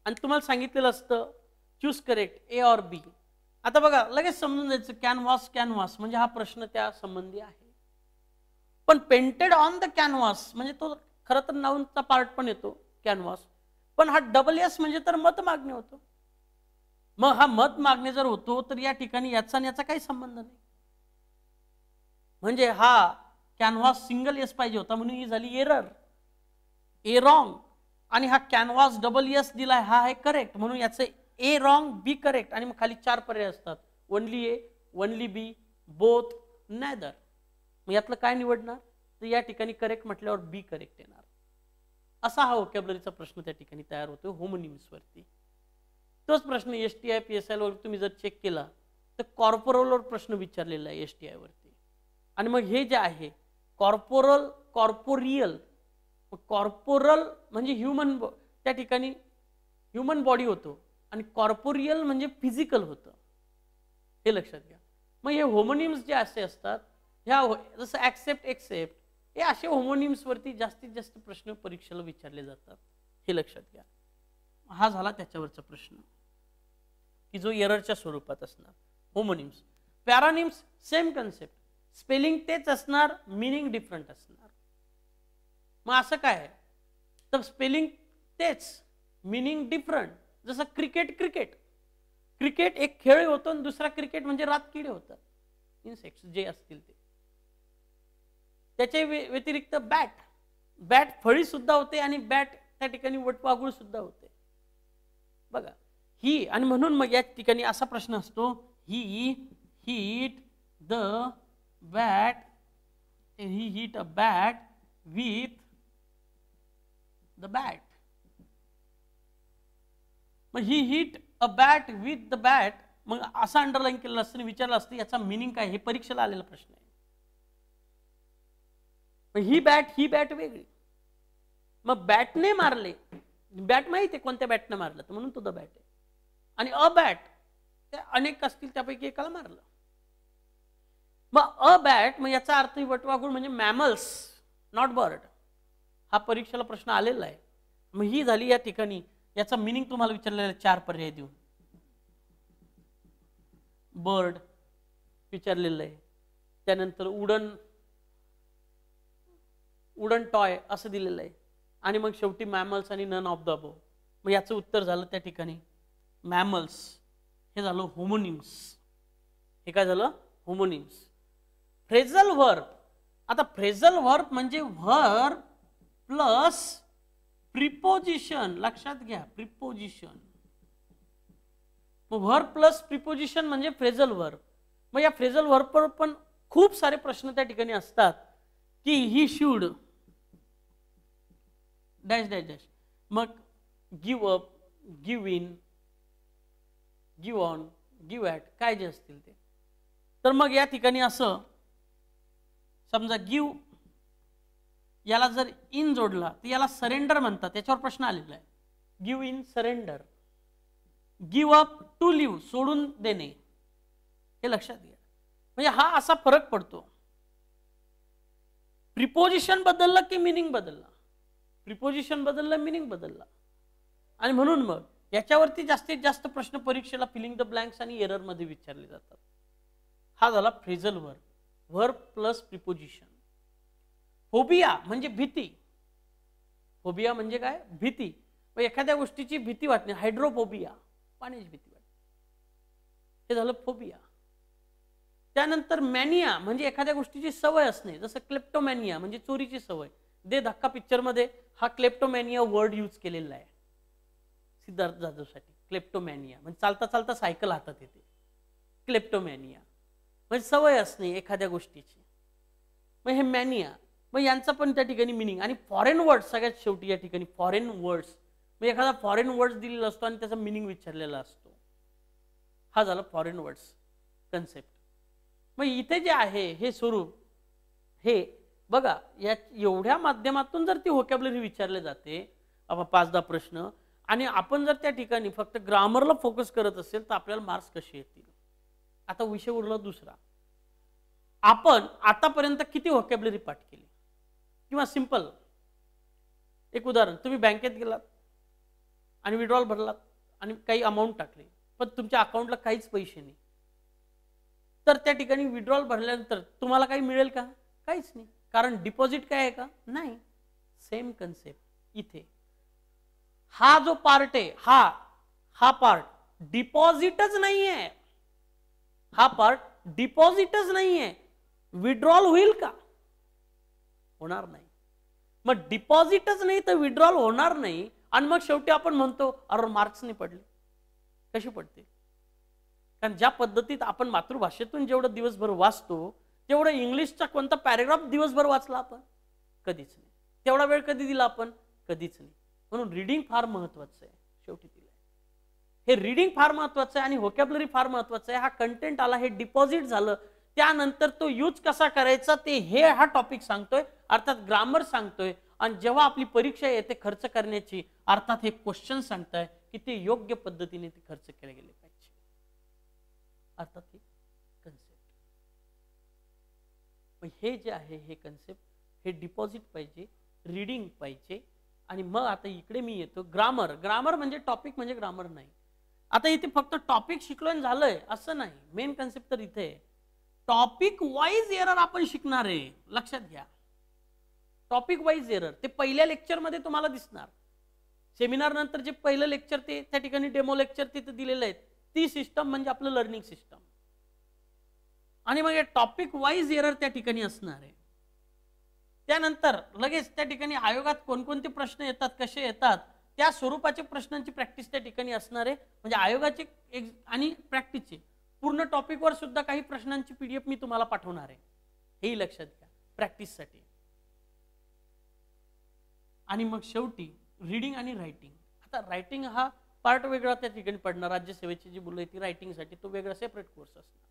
आणि तुम्हाला सांगितलेलं असतं choose correct A or B आता बघा लगेच समजून जायचं कॅनव्हास कॅनव्हास म्हणजे हा प्रश्न त्या संबंधी आहे पण पेंटेड ऑन द कॅनव्हास म्हणजे तो खरं तर नाऊनचा पार्ट पण येतो कॅनव्हास पण हा डबल एस म्हणजे तर मत मागणी होतो मग हा मत मागणे जर होतो तर या ठिकाणी याचा आणि याचा काही संबंध नाही म्हणजे हा कॅनव्हास सिंगल एस पाहिजे होता म्हणून ही झाली एरर ए रॉंग आणि हा कॅनव्हास डबल एस दिलाय हा आहे करेक्ट म्हणून याचं ए रॉंग बी करेक्ट आणि मग खाली चार पर्याय असतात only A only B both neither मग यातलं काय निवडणार तर या ठिकाणी करेक्ट म्हटल्यावर बी करेक्ट येणार असा हा ओकॅबलरीचा प्रश्न त्या ठिकाणी तयार होतो न्यूजवरती तोच प्रश्न S T I P S आयवर तुम्ही जर चेक केला तर कॉर्पोरलवर प्रश्न विचारलेला आहे एस टी आयवरती आणि मग हे जे आहे कॉर्पोरल कॉर्पोरियल कॉर्पोरल म्हणजे ह्युमन त्या ठिकाणी ह्युमन बॉडी होतो आणि कॉर्पोरियल म्हणजे फिजिकल होतं हे लक्षात घ्या मग हे होमोनिम्स जे असे असतात ह्या हो-, जसं ॲक्सेप्ट एक्सेप्ट हे असे होमोनिम्सवरती जास्तीत जास्त प्रश्न परीक्षेला विचारले जातात हे लक्षात घ्या हा झाला त्याच्यावरचा प्रश्न की जो एररच्या स्वरूपात असणार homonyms paronyms same concept spelling तेच असणार मिनिंग डिफरंट असणार मग असं काय तर स्पेलिंग तेच मिनिंग डिफरंट जसं क्रिकेट क्रिकेट क्रिकेट एक खेळ होतो आणि दुसरा क्रिकेट म्हणजे रातकिडे होतात इन्सेक्ट्स जे असतील ते त्याच्या व्यतिरिक्त बॅट बॅट फळी सुद्धा होते आणि बॅट त्या ठिकाणी वटवागुळ सुद्धा होते बघा ही आणि म्हणून मग या ठिकाणी असा प्रश्न असतो he hit the bat he hit a bat with the bat मग he hit a bat with the bat मग असा अंडरलाईन केलेला असतं विचारलं असतं याचा मिनिंग काय हे परीक्षेला आलेला प्रश्न आहे ही बॅट ही बॅट वेगळी मग बॅटने मारले बॅट माहिती आहे कोणत्या बॅटने मारलं तर म्हणून तो द बॅट आहे आणि अ बॅट त्या अनेक असतील त्यापैकी एकाला मारलं मग अ बॅट मग याचा अर्थ वटवागुळ म्हणजे मॅमल्स नॉट बर्ड हा परीक्षेला प्रश्न आलेला आहे मग ही झाली या ठिकाणी याचा मिनिंग तुम्हाला विचारलेला चार पर्याय देऊन बर्ड विचारलेलं आहे त्यानंतर उडन उडन टॉय असं दिलेलं आहे आणि मग शेवटी मॅमल्स आणि नन ऑफ द अबो मग याचं उत्तर झालं त्या ठिकाणी मॅमल्स हे झालं होमोनिम्स हे काय झालं होमोनिम्स फ्रेझल वर्ब आता फ्रेझल वर्ब म्हणजे व्हर प्लस प्रिपोजिशन लक्षात घ्या प्रिपोजिशन मग व्हर प्लस प्रिपोजिशन म्हणजे फ्रेझल वर्ब मग या फ्रेझल व्हर्बवर पण खूप सारे प्रश्न त्या ठिकाणी असतात की he should dash dash dash मग give up give in give on give at काय जे असतील ते तर मग या ठिकाणी असं समजा गिव याला जर इन जोडला तर याला सरेंडर म्हणतात त्याच्यावर प्रश्न आलेला आहे give in surrender give up to leave सोडून देणे हे लक्षात घ्या म्हणजे हा असा फरक पडतो प्रिपोजिशन बदललं की मिनिंग बदलला प्रिपोजिशन बदललं मिनिंग बदलला आणि म्हणून मग याच्यावरती जास्तीत जास्त प्रश्न परीक्षेला फिलिंग द ब्लँक्स आणि मध्ये विचारले जातात हा झाला फ्रेझल वर व्हर प्लस प्रिपोजिशन फोबिया म्हणजे भीती फोबिया म्हणजे काय भीती मग एखाद्या गोष्टीची भीती वाटणे हायड्रोफोबिया पाण्याची भीती वाटणे हे झालं फोबिया त्यानंतर मॅनिया म्हणजे एखाद्या गोष्टीची सवय असणे जसं क्लेप्टोमॅनिया म्हणजे चोरीची सवय दे धक्का पिक्चरमध्ये हा क्लेप्टोमॅनिया वर्ड यूज केलेला आहे सिद्धार्थ जाधवसाठी क्लेप्टोमॅनिया म्हणजे चालता चालता सायकल हातात येते क्लेप्टोमॅनिया म्हणजे सवय असणे एखाद्या गोष्टीची मग हे मॅनिया मग यांचा पण त्या ठिकाणी मिनिंग आणि फॉरेन वर्ड्स सगळ्यात शेवटी या ठिकाणी फॉरेन वर्ड्स मग एखादा फॉरेन वर्ड्स दिलेला असतो आणि त्याचा मिनिंग विचारलेला असतो हा झाला फॉरेन वर्ड्स कन्सेप्ट मग इथे जे आहे हे स्वरूप हे बघा या एवढ्या माध्यमातून जर ती होकॅबलरी विचारले जाते पाच दहा प्रश्न आणि आपण जर त्या ठिकाणी फक्त ग्रामरला फोकस करत असेल तर आपल्याला मार्क्स कसे येतील आता विषय उरला दुसरा आपण आतापर्यंत किती व्हॉकॅबलरी पाठ केली किंवा सिंपल एक उदाहरण तुम्ही बँकेत गेलात आणि विड्रॉल भरलात आणि काही अमाऊंट टाकली पण तुमच्या अकाउंटला काहीच पैसे नाही तर त्या ठिकाणी विड्रॉल भरल्यानंतर तुम्हाला काही मिळेल का काहीच नाही कारण डिपॉझिट काय आहे का नाही सेम कन्सेप्ट इथे हा जो पार्ट आहे हा हा पार्ट डिपॉझिटच नाही आहे हा पार्ट डिपॉझिटच नाही आहे विड्रॉल होईल का होणार नाही मग डिपॉझिटच नाही तर विड्रॉल होणार नाही आणि मग शेवटी आपण म्हणतो अरे मार्क्स नाही पडले कशी पडते कारण ज्या पद्धतीत आपण मातृभाषेतून जेवढं दिवसभर वाचतो तेवढं इंग्लिशचा कोणता पॅरेग्राफ दिवसभर वाचला आपण कधीच नाही तेवढा वेळ कधी दिला आपण कधीच नाही म्हणून रिडिंग फार महत्वाचं आहे शेवटी तिला हे रिडिंग फार महत्वाचं आहे आणि व्होकॅबलरी फार महत्वाचं आहे हा कंटेंट आला हे डिपॉझिट झालं त्यानंतर तो यूज कसा करायचा ते हे हा टॉपिक सांगतोय अर्थात ग्रामर सांगतोय आणि जेव्हा आपली परीक्षा येते खर्च करण्याची अर्थात हे क्वेश्चन सांगताय की ते योग्य पद्धतीने ते खर्च केले गेले पाहिजे अर्थात हे कन्सेप्ट हे जे आहे हे कन्सेप्ट हे डिपॉझिट पाहिजे रीडिंग पाहिजे आणि मग आता इकडे मी येतो ग्रामर ग्रामर म्हणजे टॉपिक म्हणजे ग्रामर नाही आता इथे फक्त टॉपिक शिकलो झालंय असं नाही मेन कन्सेप्ट तर इथे टॉपिक वाईज एरर आपण शिकणार आहे लक्षात घ्या टॉपिक वाईज एरर ते पहिल्या लेक्चरमध्ये तुम्हाला दिसणार सेमिनार नंतर जे पहिलं लेक्चर ते त्या ठिकाणी डेमो लेक्चर तिथे दिलेलं आहे ती सिस्टम म्हणजे आपलं लर्निंग सिस्टम आणि मग टॉपिक वाईज एरर त्या ठिकाणी असणार आहे त्यानंतर लगेच त्या ठिकाणी आयोगात कोणकोणते प्रश्न येतात कसे येतात त्या स्वरूपाचे प्रश्नांची प्रॅक्टिस त्या ठिकाणी असणार आहे म्हणजे आयोगाचे एक आणि प्रॅक्टिसचे पूर्ण टॉपिकवर सुद्धा काही प्रश्नांची पीडीएफ मी तुम्हाला पाठवणार आहे हेही लक्षात घ्या प्रॅक्टिससाठी आणि मग शेवटी रिडिंग आणि रायटिंग आता रायटिंग हा पार्ट वेगळा त्या ठिकाणी पडणार राज्यसेवेची जी मुलं ती रायटिंगसाठी तो वेगळा सेपरेट कोर्स असणार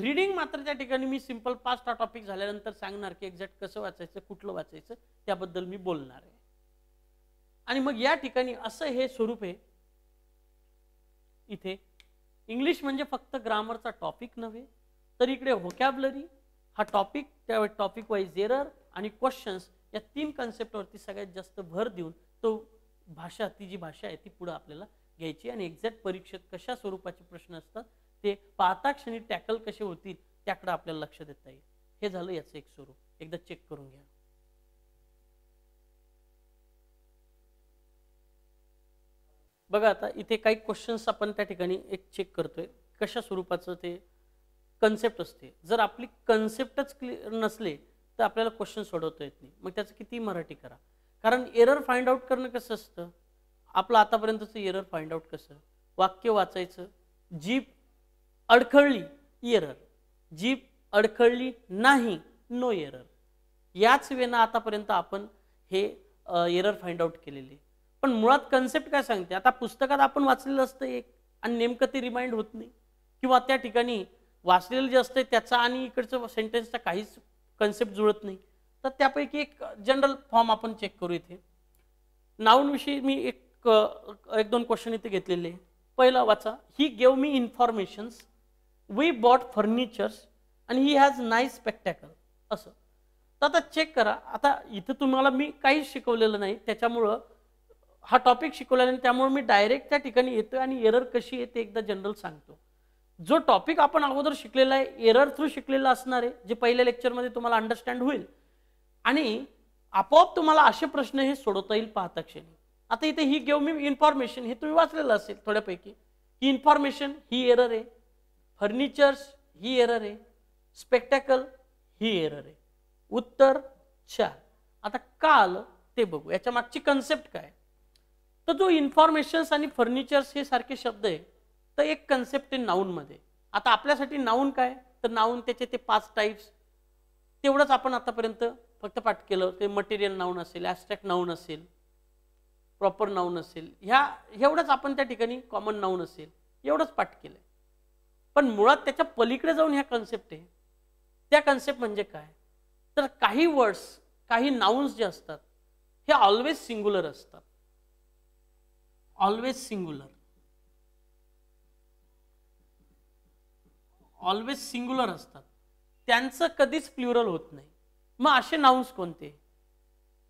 रिडिंग मात्र त्या ठिकाणी मी सिंपल पाच हा टॉपिक झाल्यानंतर सांगणार की एक्झॅक्ट कसं वाचायचं कुठलं वाचायचं त्याबद्दल मी बोलणार आहे आणि मग या ठिकाणी असं हे स्वरूप आहे इथे इंग्लिश म्हणजे फक्त ग्रामरचा टॉपिक नव्हे तर इकडे व्होकॅबलरी हा टॉपिक त्या टॉपिक वाईज एरर आणि क्वेश्चन्स या तीन कन्सेप्टवरती सगळ्यात जास्त भर देऊन तो भाषा ती जी भाषा आहे ती पुढं आपल्याला घ्यायची आणि एक्झॅक्ट परीक्षेत कशा स्वरूपाचे प्रश्न असतात ते पाहता क्षणी टॅकल कसे होतील त्याकडे आपल्याला लक्ष देता येईल हे झालं याचं एक स्वरूप एकदा चेक करून घ्या बघा आता इथे काही क्वेश्चन्स आपण त्या ठिकाणी एक चेक करतोय कशा स्वरूपाचं ते कन्सेप्ट असते जर आपली कन्सेप्टच क्लिअर नसले तर आपल्याला क्वेश्चन सोडवता येत नाही मग त्याचं किती मराठी करा कारण एरर फाइंड आउट करणं कसं असतं आपलं आतापर्यंतचं एरर फाइंड आउट कसं वाक्य वाचायचं जीप अडखळली एरर जीप अडखळली नाही नो एरर याच वेना आतापर्यंत आपण हे एरर फाइंड आउट केलेले पण मुळात कन्सेप्ट काय सांगते आता पुस्तकात आपण वाचलेलं असतं एक आणि नेमकं ते रिमाइंड होत नाही किंवा त्या ठिकाणी वाचलेलं जे असतं त्याचा आणि इकडचं सेंटेन्सचा काहीच कन्सेप्ट जुळत नाही तर त्यापैकी एक जनरल फॉर्म आपण चेक करू इथे नाऊनविषयी मी एक एक दोन क्वेश्चन इथे घेतलेले पहिला वाचा he gave me informations we bought furnitures and he has nice spectacle असं तर आता चेक करा आता इथं तुम्हाला मी काहीच शिकवलेलं नाही त्याच्यामुळं हा टॉपिक शिकवला नाही त्यामुळं मी डायरेक्ट त्या ठिकाणी येतो आणि एरर कशी येते एकदा जनरल सांगतो जो टॉपिक आपण अगोदर शिकलेला आहे एरर थ्रू शिकलेला असणार आहे जे पहिल्या लेक्चरमध्ये तुम्हाला अंडरस्टँड होईल आणि आपोआप तुम्हाला असे प्रश्न हे सोडवता येईल पाहता क्षणी आता इथे ही घेऊ मी इन्फॉर्मेशन हे तुम्ही वाचलेलं असेल थोड्यापैकी ही इन्फॉर्मेशन ही एरर आहे फर्निचर्स ही एरर आहे स्पेक्टॅकल ही एरर आहे उत्तर चार आता का आलं ते बघू याच्या मागची कन्सेप्ट काय तर जो इन्फॉर्मेशन्स आणि फर्निचर्स हे सारखे शब्द आहे तर एक कन्सेप्ट आहे नाऊनमध्ये आता आपल्यासाठी नाऊन काय तर नाऊन त्याचे ते पाच टाईप्स तेवढंच आपण आतापर्यंत फक्त पाठ केलं ते मटेरियल नाऊन असेल ॲस्ट्रॅक्ट नाऊन असेल प्रॉपर नाऊन असेल ह्या एवढंच आपण त्या ठिकाणी कॉमन नाऊन असेल एवढंच पाठ केलं पण मुळात त्याच्या पलीकडे जाऊन ह्या कन्सेप्ट आहे त्या कन्सेप्ट म्हणजे काय तर काही वर्ड्स काही नाउन्स जे असतात हे ऑलवेज सिंग्युलर असतात ऑलवेज सिंग्युलर ऑलवेज सिंग्युलर असतात त्यांचं कधीच प्ल्युरल होत नाही मग असे नाउन्स कोणते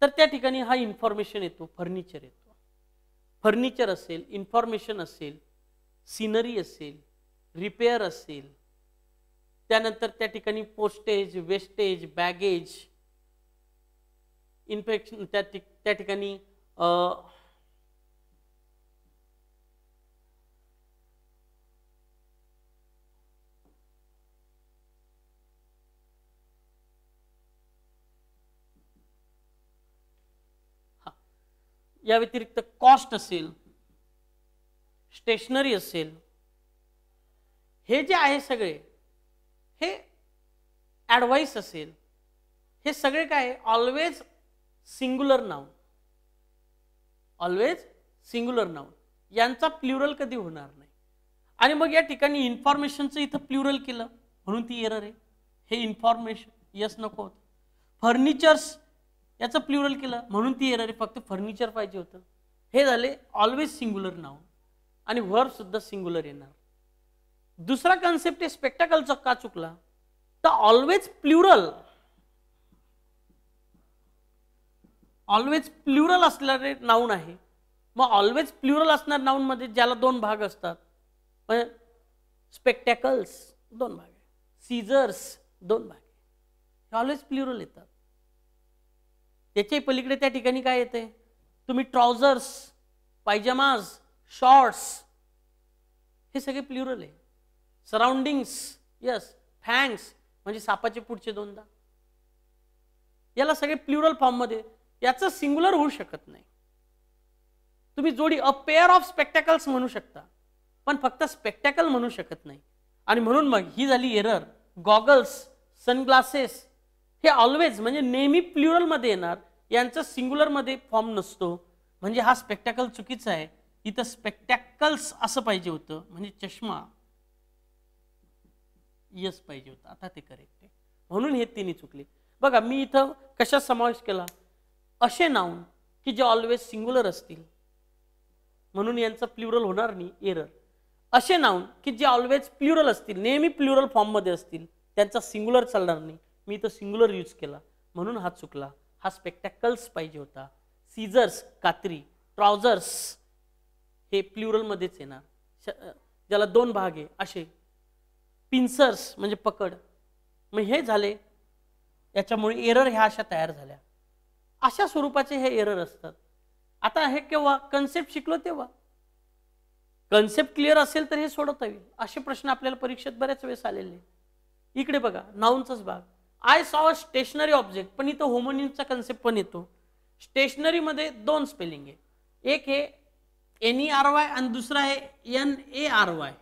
तर त्या ठिकाणी हा इन्फॉर्मेशन येतो फर्निचर येतो फर्निचर असेल इन्फॉर्मेशन असेल सिनरी असेल रिपेअर असेल त्यानंतर त्या ठिकाणी पोस्टेज वेस्टेज बॅगेज इन्फेक्शन त्या त्या ठिकाणी या व्यतिरिक्त कॉस्ट असेल स्टेशनरी असेल हे जे आहे सगळे हे ॲडवाईस असेल हे सगळे काय ऑलवेज सिंग्युलर नाव ऑलवेज सिंग्युलर नाव यांचा प्ल्युरल कधी होणार नाही आणि मग या ठिकाणी इन्फॉर्मेशनचं इथं प्ल्युरल केलं म्हणून ती एरर आहे हे इन्फॉर्मेशन यस नको होतं फर्निचर्स याचं प्ल्युरल केलं म्हणून ती एरर आहे फक्त फर्निचर पाहिजे होतं हे झाले ऑलवेज सिंग्युलर नाव आणि सुद्धा सिंग्युलर येणार दुसरा कन्सेप्ट आहे स्पेक्टाकलचा का चुकला तर ऑलवेज प्लुरल ऑलवेज प्लुरल असणारे नाऊन आहे मग ऑलवेज प्लुरल असणार मध्ये ज्याला दोन भाग असतात स्पेक्टॅकल्स दोन भाग सीजर्स दोन भाग आहे ऑलवेज प्लुरल येतात त्याच्याही पलीकडे त्या ठिकाणी काय येते तुम्ही ट्राउजर्स पायजमाज शॉर्ट्स हे सगळे प्लुरल आहे सराउंडिंग्स यस फँग्स म्हणजे सापाचे पुढचे दोनदा याला सगळे प्लुरल फॉर्ममध्ये याचं सिंग्युलर होऊ शकत नाही तुम्ही जोडी अ पेअर ऑफ स्पेक्टॅकल्स म्हणू शकता पण फक्त स्पेक्टॅकल म्हणू शकत नाही आणि म्हणून मग ही झाली एरर गॉगल्स सनग्लासेस हे ऑलवेज म्हणजे नेहमी प्ल्युरलमध्ये येणार यांचं सिंग्युलरमध्ये फॉर्म नसतो म्हणजे हा स्पेक्टॅकल चुकीचा आहे इथं स्पेक्टॅकल्स असं पाहिजे होतं म्हणजे चष्मा यस पाहिजे होतं आता ते करेक्ट आहे म्हणून हे तिने चुकले बघा मी इथं कशा समावेश केला असे नाऊन की जे ऑलवेज सिंग्युलर असतील म्हणून यांचं प्ल्युरल होणार नाही एरर असे नाऊन की जे ऑलवेज प्ल्युरल असतील नेहमी प्ल्युरल फॉर्ममध्ये असतील त्यांचा सिंग्युलर चालणार नाही मी इथं सिंग्युलर यूज केला म्हणून हा चुकला हा स्पेक्टॅकल्स पाहिजे होता सीजर्स कात्री ट्राउजर्स हे प्ल्युरलमध्येच येणार ज्याला दोन भाग आहे असे पिन्सर्स म्हणजे पकड मग हे झाले याच्यामुळे एरर ह्या अशा तयार झाल्या अशा स्वरूपाचे हे एरर असतात आता हे केव्हा कन्सेप्ट शिकलो तेव्हा कन्सेप्ट क्लिअर असेल तर हे सोडवता येईल असे प्रश्न आपल्याला परीक्षेत बऱ्याच वेळेस आलेले इकडे बघा नाऊनचाच भाग I saw a stationery object पण इथं होमोनिमचा कन्सेप्ट पण येतो स्टेशनरीमध्ये दोन स्पेलिंग आहे एक हे एन ई आर वाय आणि दुसरा आहे एन ए आर वाय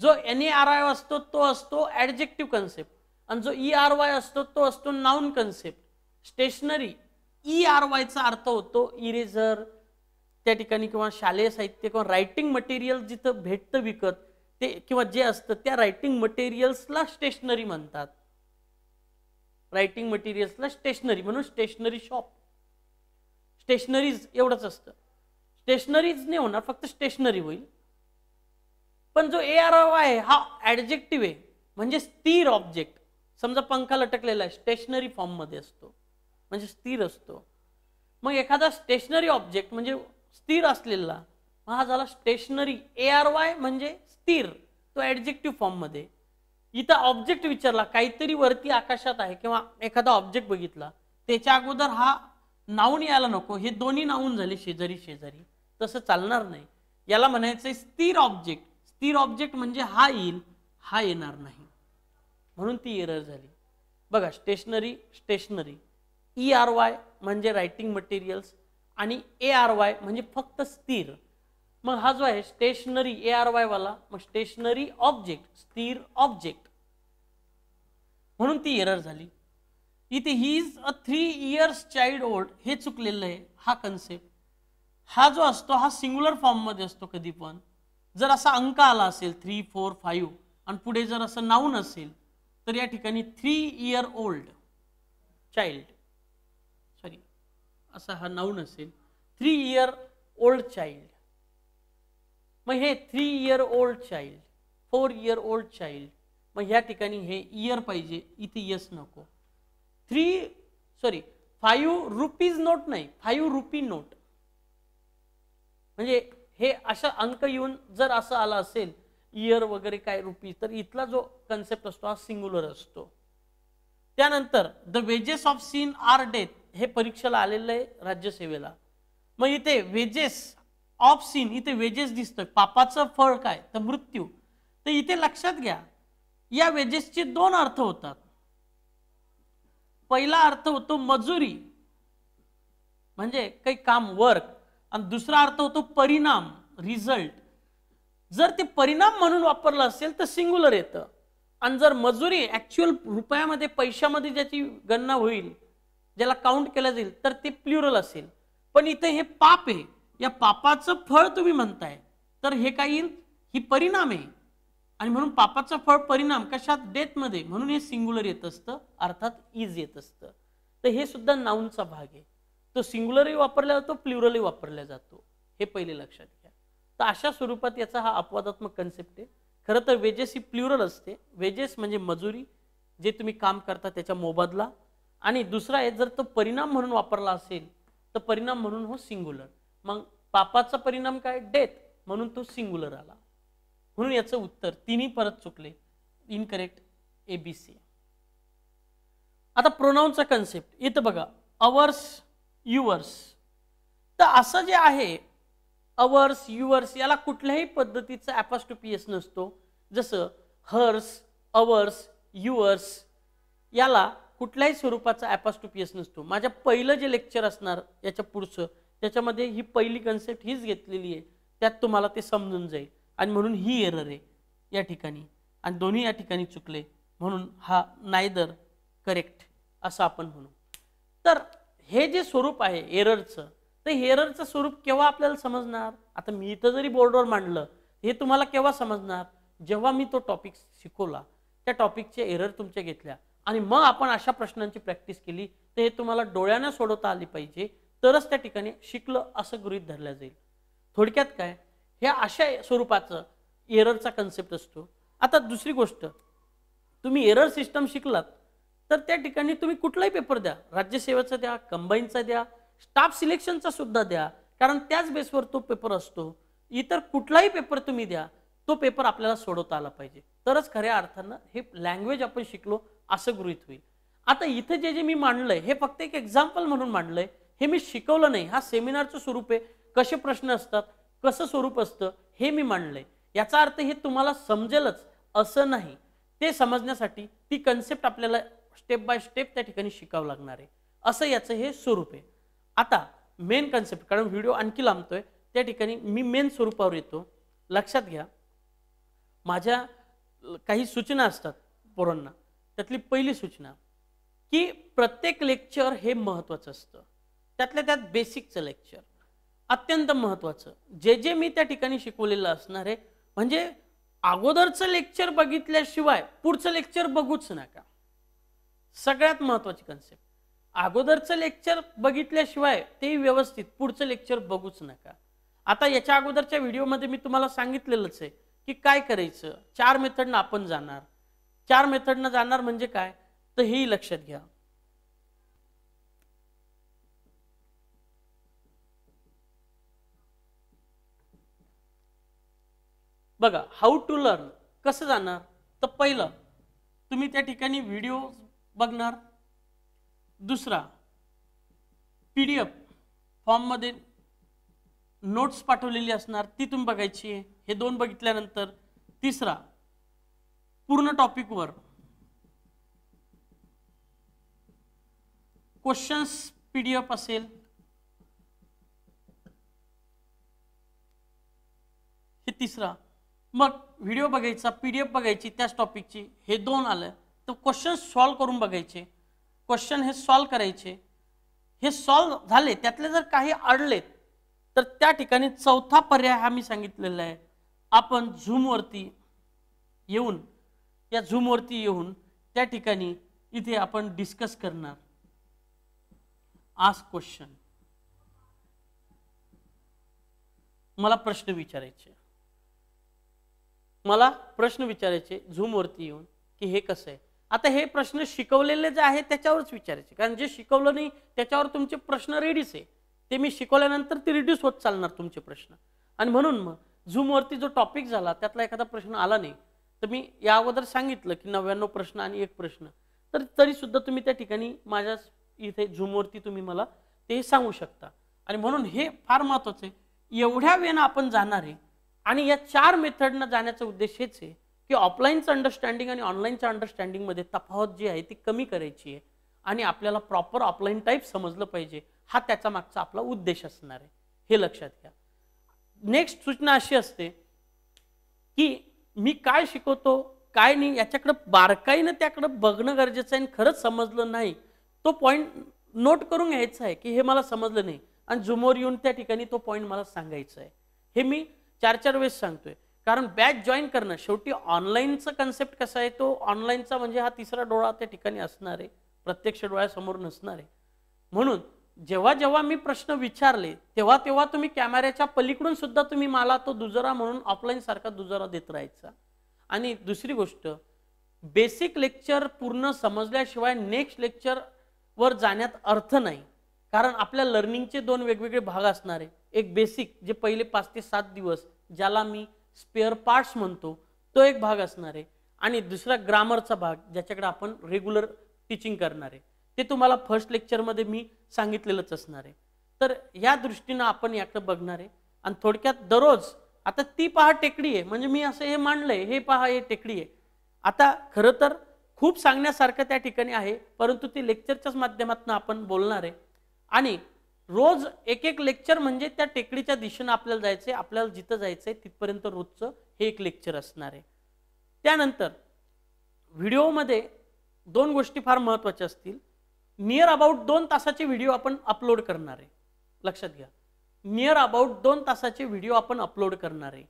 जो एन ए आर आय असतो तो असतो ऍडजेक्टिव्ह कन्सेप्ट आणि जो ई आर वाय असतो तो असतो noun concept stationery E R वायचा अर्थ होतो इरेझर त्या ठिकाणी किंवा शालेय साहित्य किंवा रायटिंग मटेरियल जिथं भेटतं विकत ते किंवा जे असतं त्या रायटिंग मटेरियल्सला स्टेशनरी म्हणतात रायटिंग मटेरियल्सला स्टेशनरी म्हणून स्टेशनरी शॉप स्टेशनरीज एवढंच असतं स्टेशनरीज नाही होणार फक्त स्टेशनरी होईल पण जो ए आर आहे हा ऍडजेक्टिव्ह आहे म्हणजे स्थिर ऑब्जेक्ट समजा पंखा लटकलेला आहे स्टेशनरी फॉर्ममध्ये असतो म्हणजे स्थिर असतो मग एखादा स्टेशनरी ऑब्जेक्ट म्हणजे स्थिर असलेला हा झाला स्टेशनरी ए आर वाय म्हणजे स्थिर तो ॲडजेक्टिव्ह फॉर्ममध्ये इथं ऑब्जेक्ट विचारला काहीतरी वरती आकाशात आहे किंवा एखादा ऑब्जेक्ट बघितला त्याच्या अगोदर हा नाऊन यायला नको हे दोन्ही नाऊन झाले शेजारी शेजारी तसं चालणार नाही याला म्हणायचं स्थिर ऑब्जेक्ट स्थिर ऑब्जेक्ट म्हणजे हा येईल हा येणार नाही म्हणून ती एरर झाली बघा stationery stationery E R Y म्हणजे रायटिंग मटेरियल्स आणि ए आर वाय म्हणजे फक्त स्थिर मग हा जो आहे स्टेशनरी ए आर वाय वाला मग स्टेशनरी ऑब्जेक्ट स्थिर ऑब्जेक्ट म्हणून ती एरर झाली इथे he is a three years child old हे चुकलेलं आहे हा कन्सेप्ट हा जो असतो हा सिंग्युलर फॉर्ममध्ये असतो कधी पण जर असा अंक आला असेल थ्री फोर फाईव्ह आणि पुढे जर असं नाऊन असेल तर या ठिकाणी three year old child sorry असा हा नाऊन असेल थ्री इयर ओल्ड चाइल्ड मग हे three year old child four year old child मग ह्या ठिकाणी हे इयर पाहिजे इथे यस नको three sorry five rupees note नाही फाईव्ह रुपी नोट म्हणजे हे अशा अंक येऊन जर असं आला असेल इयर वगैरे काय रुपीज तर इथला जो कन्सेप्ट असतो हा सिंगुलर असतो त्यानंतर the wages of sin are death हे परीक्षेला आलेलं आहे राज्यसेवेला मग इथे वेजेस ऑफ सीन इथे वेजेस दिसतोय पापाचं फळ काय तर मृत्यू तर इथे लक्षात घ्या या वेजेसचे दोन अर्थ होतात पहिला अर्थ होतो मजुरी म्हणजे काही काम वर्क आणि दुसरा अर्थ होतो परिणाम रिझल्ट जर ते परिणाम म्हणून वापरलं असेल तर सिंग्युलर येतं आणि जर मजुरी ॲक्च्युअल रुपयामध्ये पैशामध्ये ज्याची गणना होईल ज्याला काउंट केलं जाईल तर ते प्ल्युरल असेल पण इथे हे पाप आहे या पापाचं फळ तुम्ही म्हणताय तर हे काय ही परिणाम आहे आणि म्हणून पापाचं फळ परिणाम कशात डेथमध्ये म्हणून हे सिंग्युलर येत असतं अर्थात इज येत असतं तर हे सुद्धा नाऊनचा भाग आहे तो सिंग्युलरही वापरला जातो प्ल्युरलही वापरला जातो हे पहिले लक्षात घ्या तर अशा स्वरूपात याचा हा अपवादात्मक कन्सेप्ट आहे खरं तर वेजेस ही प्लुरल असते वेजेस म्हणजे मजुरी जे तुम्ही काम करता त्याच्या मोबदला आणि दुसरा आहे जर तो परिणाम म्हणून वापरला असेल तर परिणाम म्हणून हो सिंग्युलर मग पापाचा परिणाम काय डेथ म्हणून तो सिंग्युलर आला म्हणून याचं उत्तर तिन्ही परत चुकले इनकरेक्ट ए बी सी आता प्रोनाऊनचा कन्सेप्ट इथं बघा अवर्स युवर्स तर असं जे आहे अवर्स युवर्स याला कुठल्याही पद्धतीचा ॲपॉस्टोपीएस नसतो जसं हर्स अवर्स युवर्स याला कुठल्याही स्वरूपाचा ॲपॉस्टोपीएस नसतो माझ्या पहिलं जे लेक्चर असणार याच्या पुढचं त्याच्यामध्ये ही पहिली कन्सेप्ट हीच घेतलेली आहे त्यात तुम्हाला ते समजून जाईल आणि म्हणून ही एरर आहे या ठिकाणी आणि दोन्ही या ठिकाणी चुकले म्हणून हा नायदर करेक्ट असं आपण म्हणू तर हे जे स्वरूप आहे एररचं तर एररचं स्वरूप केव्हा आपल्याला समजणार आता मी इथं जरी बोर्डवर मांडलं हे तुम्हाला केव्हा समजणार जेव्हा मी तो टॉपिक शिकवला त्या टॉपिकच्या एरर तुमच्या घेतल्या आणि मग आपण अशा प्रश्नांची प्रॅक्टिस केली तर हे तुम्हाला डोळ्याने सोडवता आली पाहिजे तरच त्या ठिकाणी शिकलं असं गृहित धरलं जाईल थोडक्यात काय हे अशा स्वरूपाचं एररचा कन्सेप्ट असतो आता दुसरी गोष्ट तुम्ही एरर सिस्टम शिकलात तर त्या ठिकाणी तुम्ही कुठलाही पेपर द्या राज्यसेवेचा द्या कंबाईनचा द्या स्टाफ सिलेक्शनचा सुद्धा द्या कारण त्याच बेसवर तो पेपर असतो इतर कुठलाही पेपर तुम्ही द्या तो पेपर आपल्याला सोडवता आला पाहिजे तरच खऱ्या अर्थानं हे लँग्वेज आपण शिकलो असं गृहित होईल आता इथं जे जे मी मांडलंय हे फक्त एक एक्झाम्पल म्हणून मांडलंय हे मी शिकवलं नाही हा सेमिनारचं स्वरूप आहे कसे प्रश्न असतात कसं स्वरूप असतं हे मी मांडलंय याचा अर्थ हे तुम्हाला समजेलच असं नाही ते समजण्यासाठी ती कन्सेप्ट आपल्याला स्टेप बाय स्टेप त्या ठिकाणी शिकावं लागणार आहे असं याचं हे स्वरूप आहे आता मेन कन्सेप्ट कारण व्हिडिओ आणखी लांबतोय त्या ठिकाणी मी मेन स्वरूपावर येतो लक्षात घ्या माझ्या काही सूचना असतात पोरांना त्यातली पहिली सूचना की प्रत्येक लेक्चर हे महत्त्वाचं असतं त्यातल्या त्यात बेसिकचं लेक्चर अत्यंत महत्त्वाचं जे जे मी त्या ठिकाणी शिकवलेलं असणार आहे म्हणजे अगोदरचं लेक्चर बघितल्याशिवाय पुढचं लेक्चर बघूच नका सगळ्यात महत्वाची कन्सेप्ट अगोदरचं लेक्चर बघितल्याशिवाय ते व्यवस्थित पुढचं लेक्चर बघूच नका आता याच्या अगोदरच्या व्हिडिओमध्ये मी तुम्हाला सांगितलेलंच आहे की काय करायचं चार मेथडनं आपण जाणार चार मेथडनं जाणार म्हणजे काय तर हेही लक्षात घ्या बघा हाऊ टू लर्न कसं जाणार तर पहिलं तुम्ही त्या ठिकाणी व्हिडिओ बघणार दुसरा पी डी एफ फॉर्ममध्ये नोट्स पाठवलेली असणार ती तुम्ही बघायची हे दोन बघितल्यानंतर तिसरा पूर्ण टॉपिकवर क्वेश्चन्स पी डी एफ असेल हे तिसरा मग व्हिडिओ बघायचा पी डी एफ बघायची त्याच टॉपिकची हे दोन आलं तो क्वेश्चन सॉल्व करून बघायचे क्वेश्चन हे सॉल्व करायचे हे सॉल्व झाले त्यातले जर काही अडलेत तर त्या ठिकाणी चौथा पर्याय हा मी सांगितलेला आहे आपण झूमवरती येऊन या झूमवरती येऊन त्या ठिकाणी इथे आपण डिस्कस करणार आज क्वेश्चन मला प्रश्न विचारायचे मला प्रश्न विचारायचे झूमवरती येऊन की हे कसं आहे आता हे प्रश्न शिकवलेले जे आहे त्याच्यावरच विचारायचे कारण जे शिकवलं नाही त्याच्यावर तुमचे प्रश्न रेडीच आहे ते मी शिकवल्यानंतर ते रिड्यूस होत चालणार तुमचे प्रश्न आणि म्हणून मग झूमवरती जो टॉपिक झाला त्यातला एखादा प्रश्न आला नाही तर मी या अगोदर सांगितलं की नव्याण्णव प्रश्न आणि एक प्रश्न तर तरीसुद्धा तुम्ही त्या ठिकाणी माझ्या इथे झूमवरती तुम्ही मला ते सांगू शकता आणि म्हणून हे फार महत्त्वाचं आहे एवढ्या वेळेनं आपण जाणार आहे आणि या चार मेथडनं जाण्याचा उद्देश हेच आहे की ऑफलाईनचं अंडरस्टँडिंग आणि ऑनलाईनच्या अंडरस्टँडिंगमध्ये तफावत जी आहे ती कमी करायची आहे आणि आपल्याला प्रॉपर ऑफलाईन टाईप समजलं पाहिजे हा त्याचा मागचा आपला उद्देश असणार आहे हे लक्षात घ्या नेक्स्ट सूचना अशी असते की मी काय शिकवतो काय नाही याच्याकडं बारकाईनं त्याकडं बघणं गरजेचं आहे आणि खरंच समजलं नाही तो पॉईंट नोट करून घ्यायचा आहे की हे मला समजलं नाही आणि झुमोर येऊन त्या ठिकाणी तो पॉईंट मला सांगायचा आहे हे मी चार चार वेळेस सांगतोय कारण बॅच जॉईन करणं शेवटी ऑनलाईनचं कन्सेप्ट कसा आहे तो ऑनलाईनचा म्हणजे हा तिसरा डोळा त्या ठिकाणी असणार आहे प्रत्यक्ष डोळ्यासमोर नसणार आहे म्हणून जेव्हा जेव्हा मी प्रश्न विचारले तेव्हा तेव्हा तुम्ही कॅमेऱ्याच्या पलीकडून सुद्धा तुम्ही मला तो दुजरा म्हणून ऑफलाईन सारखा दुजरा देत राहायचा आणि दुसरी गोष्ट बेसिक लेक्चर पूर्ण समजल्याशिवाय नेक्स्ट लेक्चर वर जाण्यात अर्थ नाही कारण आपल्या लर्निंगचे दोन वेगवेगळे भाग असणार एक बेसिक जे पहिले पाच ते सात दिवस ज्याला मी स्पेअर पार्ट्स म्हणतो तो एक भाग असणार आहे आणि दुसरा ग्रामरचा भाग ज्याच्याकडे आपण रेग्युलर टीचिंग करणार आहे ते तुम्हाला फर्स्ट लेक्चरमध्ये मी सांगितलेलंच असणार आहे तर या दृष्टीनं आपण याकडे बघणार आहे आणि थोडक्यात दररोज आता ती पहा टेकडी आहे म्हणजे मी असं हे मांडलंय हे पहा हे टेकडी आहे आता खरं तर खूप सांगण्यासारखं त्या ठिकाणी आहे परंतु ती लेक्चरच्याच माध्यमातून आपण बोलणार आहे आणि रोज एक एक लेक्चर म्हणजे त्या टेकडीच्या दिशेनं आपल्याला जायचंय आपल्याला जिथं जायचंय तिथपर्यंत रोजचं हे एक लेक्चर असणार आहे त्यानंतर व्हिडिओमध्ये दोन गोष्टी फार महत्त्वाच्या असतील नियर अबाउट दोन तासाचे व्हिडिओ आपण अपलोड करणार आहे लक्षात घ्या नियर अबाउट दोन तासाचे व्हिडिओ आपण अपलोड करणार आहे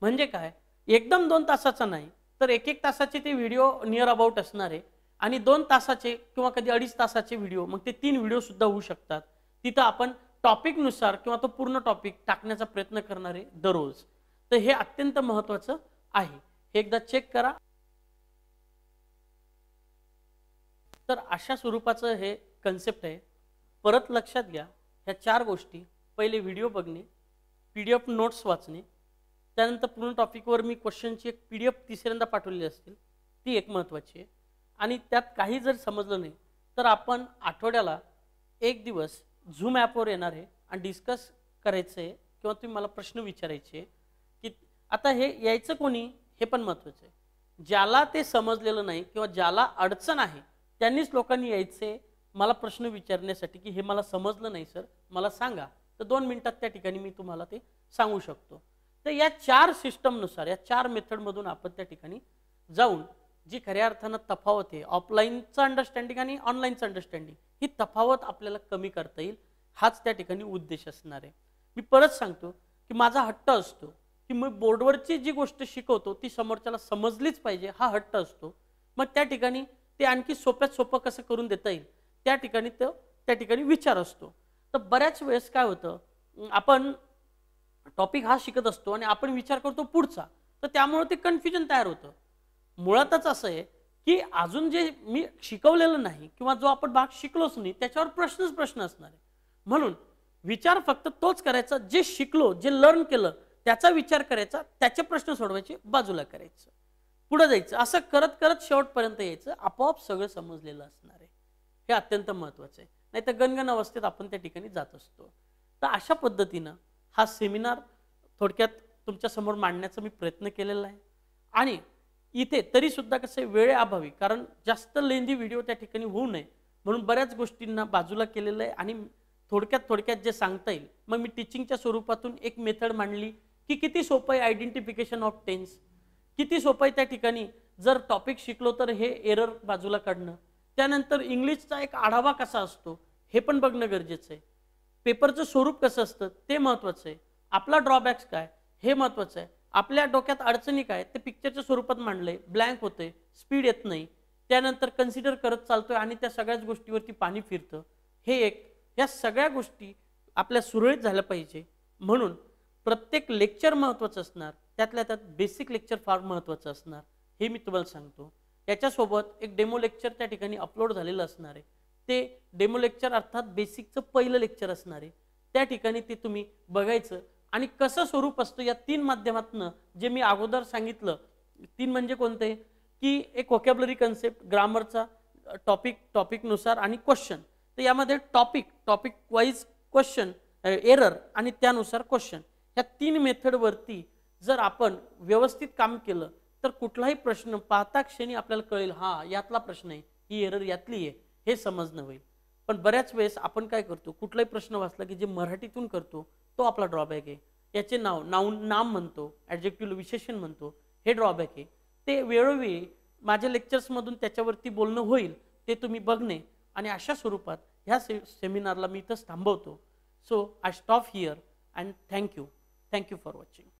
म्हणजे काय एकदम दोन तासाचा नाही तर एक एक तासाचे ते व्हिडिओ नियर अबाउट असणार आहे आणि दोन तासाचे किंवा कधी अडीच तासाचे व्हिडिओ मग ते तीन व्हिडिओसुद्धा होऊ शकतात तिथं आपण टॉपिकनुसार किंवा तो पूर्ण टॉपिक टाकण्याचा प्रयत्न करणारे दररोज तर हे अत्यंत महत्वाचं आहे हे एकदा चेक करा तर अशा स्वरूपाचं हे कन्सेप्ट आहे परत लक्षात घ्या ह्या चार गोष्टी पहिले व्हिडिओ बघणे पी डी एफ नोट्स वाचणे त्यानंतर पूर्ण टॉपिकवर मी क्वेश्चनची एक पी डी एफ तिसऱ्यांदा पाठवलेली असतील ती एक महत्त्वाची आहे आणि त्यात काही जर समजलं नाही तर आपण आठवड्याला एक दिवस झूम ॲपवर येणार आहे आणि डिस्कस करायचं आहे किंवा तुम्ही मला प्रश्न विचारायचे की आता हे यायचं कोणी हे पण महत्त्वाचं आहे ज्याला ते समजलेलं नाही किंवा ज्याला अडचण आहे त्यांनीच लोकांनी यायचे मला प्रश्न विचारण्यासाठी की हे मला समजलं नाही सर मला सांगा तर दोन मिनटात त्या ठिकाणी मी तुम्हाला ते सांगू शकतो तर या चार सिस्टमनुसार या चार मेथडमधून आपण त्या ठिकाणी जाऊन जी खऱ्या अर्थानं तफावत आहे ऑफलाईनचं अंडरस्टँडिंग आणि ऑनलाईनचं अंडरस्टँडिंग ही तफावत आपल्याला कमी करता येईल हाच त्या ठिकाणी उद्देश असणार आहे मी परत सांगतो की माझा हट्ट असतो की मी बोर्डवरची जी गोष्ट शिकवतो ती समोरच्याला समजलीच पाहिजे हा हट्ट असतो मग त्या ठिकाणी ते आणखी सोप्यात सोपं कसं करून देता येईल त्या ठिकाणी तो त्या ठिकाणी विचार असतो तर बऱ्याच वेळेस काय होतं आपण टॉपिक हा शिकत असतो आणि आपण विचार करतो पुढचा तर त्यामुळे ते कन्फ्युजन तयार होतं मुळातच असं आहे की अजून जे मी शिकवलेलं नाही किंवा जो आपण भाग शिकलोच नाही त्याच्यावर प्रश्नच प्रश्न असणार आहे म्हणून विचार फक्त तोच करायचा जे शिकलो जे लर्न केलं त्याचा विचार करायचा त्याचे प्रश्न सोडवायचे बाजूला करायचं पुढे जायचं असं करत करत शेवटपर्यंत यायचं आपोआप सगळं समजलेलं असणार आहे हे अत्यंत महत्वाचं आहे नाही तर अवस्थेत आपण त्या ठिकाणी जात असतो तर अशा पद्धतीनं हा सेमिनार थोडक्यात तुमच्या समोर मांडण्याचा मी प्रयत्न केलेला आहे आणि इथे तरीसुद्धा कसं आहे अभावी कारण जास्त लेंदी व्हिडिओ त्या ठिकाणी होऊ नये म्हणून बऱ्याच गोष्टींना बाजूला केलेलं आहे आणि थोडक्यात थोडक्यात जे सांगता येईल मग मी टीचिंगच्या स्वरूपातून एक मेथड मांडली की किती सोपं आहे आयडेंटिफिकेशन ऑफ टेन्स किती सोपं आहे त्या ठिकाणी जर टॉपिक शिकलो तर हे एरर बाजूला काढणं त्यानंतर इंग्लिशचा एक आढावा कसा असतो हे पण बघणं गरजेचं आहे पेपरचं स्वरूप कसं असतं ते महत्त्वाचं आहे आपला ड्रॉबॅक्स काय हे महत्त्वाचं आहे आपल्या डोक्यात अडचणी काय ते पिक्चरच्या स्वरूपात मांडलंय ब्लँक होतंय स्पीड येत नाही त्यानंतर कन्सिडर करत चालतोय आणि त्या सगळ्याच गोष्टीवरती पाणी फिरतं हे एक या सगळ्या गोष्टी आपल्या सुरळीत झाल्या पाहिजे म्हणून प्रत्येक लेक्चर महत्त्वाचं असणार त्यातल्या त्यात बेसिक लेक्चर फार महत्त्वाचं असणार हे मी तुम्हाला सांगतो याच्यासोबत एक डेमो लेक्चर त्या ठिकाणी अपलोड झालेलं असणार आहे ते डेमो लेक्चर अर्थात बेसिकचं पहिलं लेक्चर असणार आहे त्या ठिकाणी ते तुम्ही बघायचं आणि कसं स्वरूप असतं या तीन माध्यमातनं जे मी अगोदर सांगितलं तीन म्हणजे कोणते की एक वोकॅबलरी कन्सेप्ट ग्रामरचा टॉपिक टॉपिकनुसार आणि क्वेश्चन तर यामध्ये topic topic wise question error आणि त्यानुसार क्वेश्चन ह्या तीन मेथडवरती जर आपण व्यवस्थित काम केलं तर कुठलाही प्रश्न पाहता क्षणी आपल्याला कळेल हा यातला प्रश्न आहे ही एरर यातली आहे हे समजणं होईल पण बऱ्याच वेळेस आपण काय करतो कुठलाही प्रश्न वाचला की जे मराठीतून करतो तो आपला ड्रॉबॅक आहे याचे नाव नाऊन नाम म्हणतो ॲडजेक्टिव्ह विशेषण म्हणतो हे ड्रॉबॅक आहे ते वेळोवेळी माझ्या लेक्चर्समधून त्याच्यावरती बोलणं होईल ते तुम्ही बघणे आणि अशा स्वरूपात ह्या से सेमिनारला मी इथंच थांबवतो so I stop here and thank you thank you for watching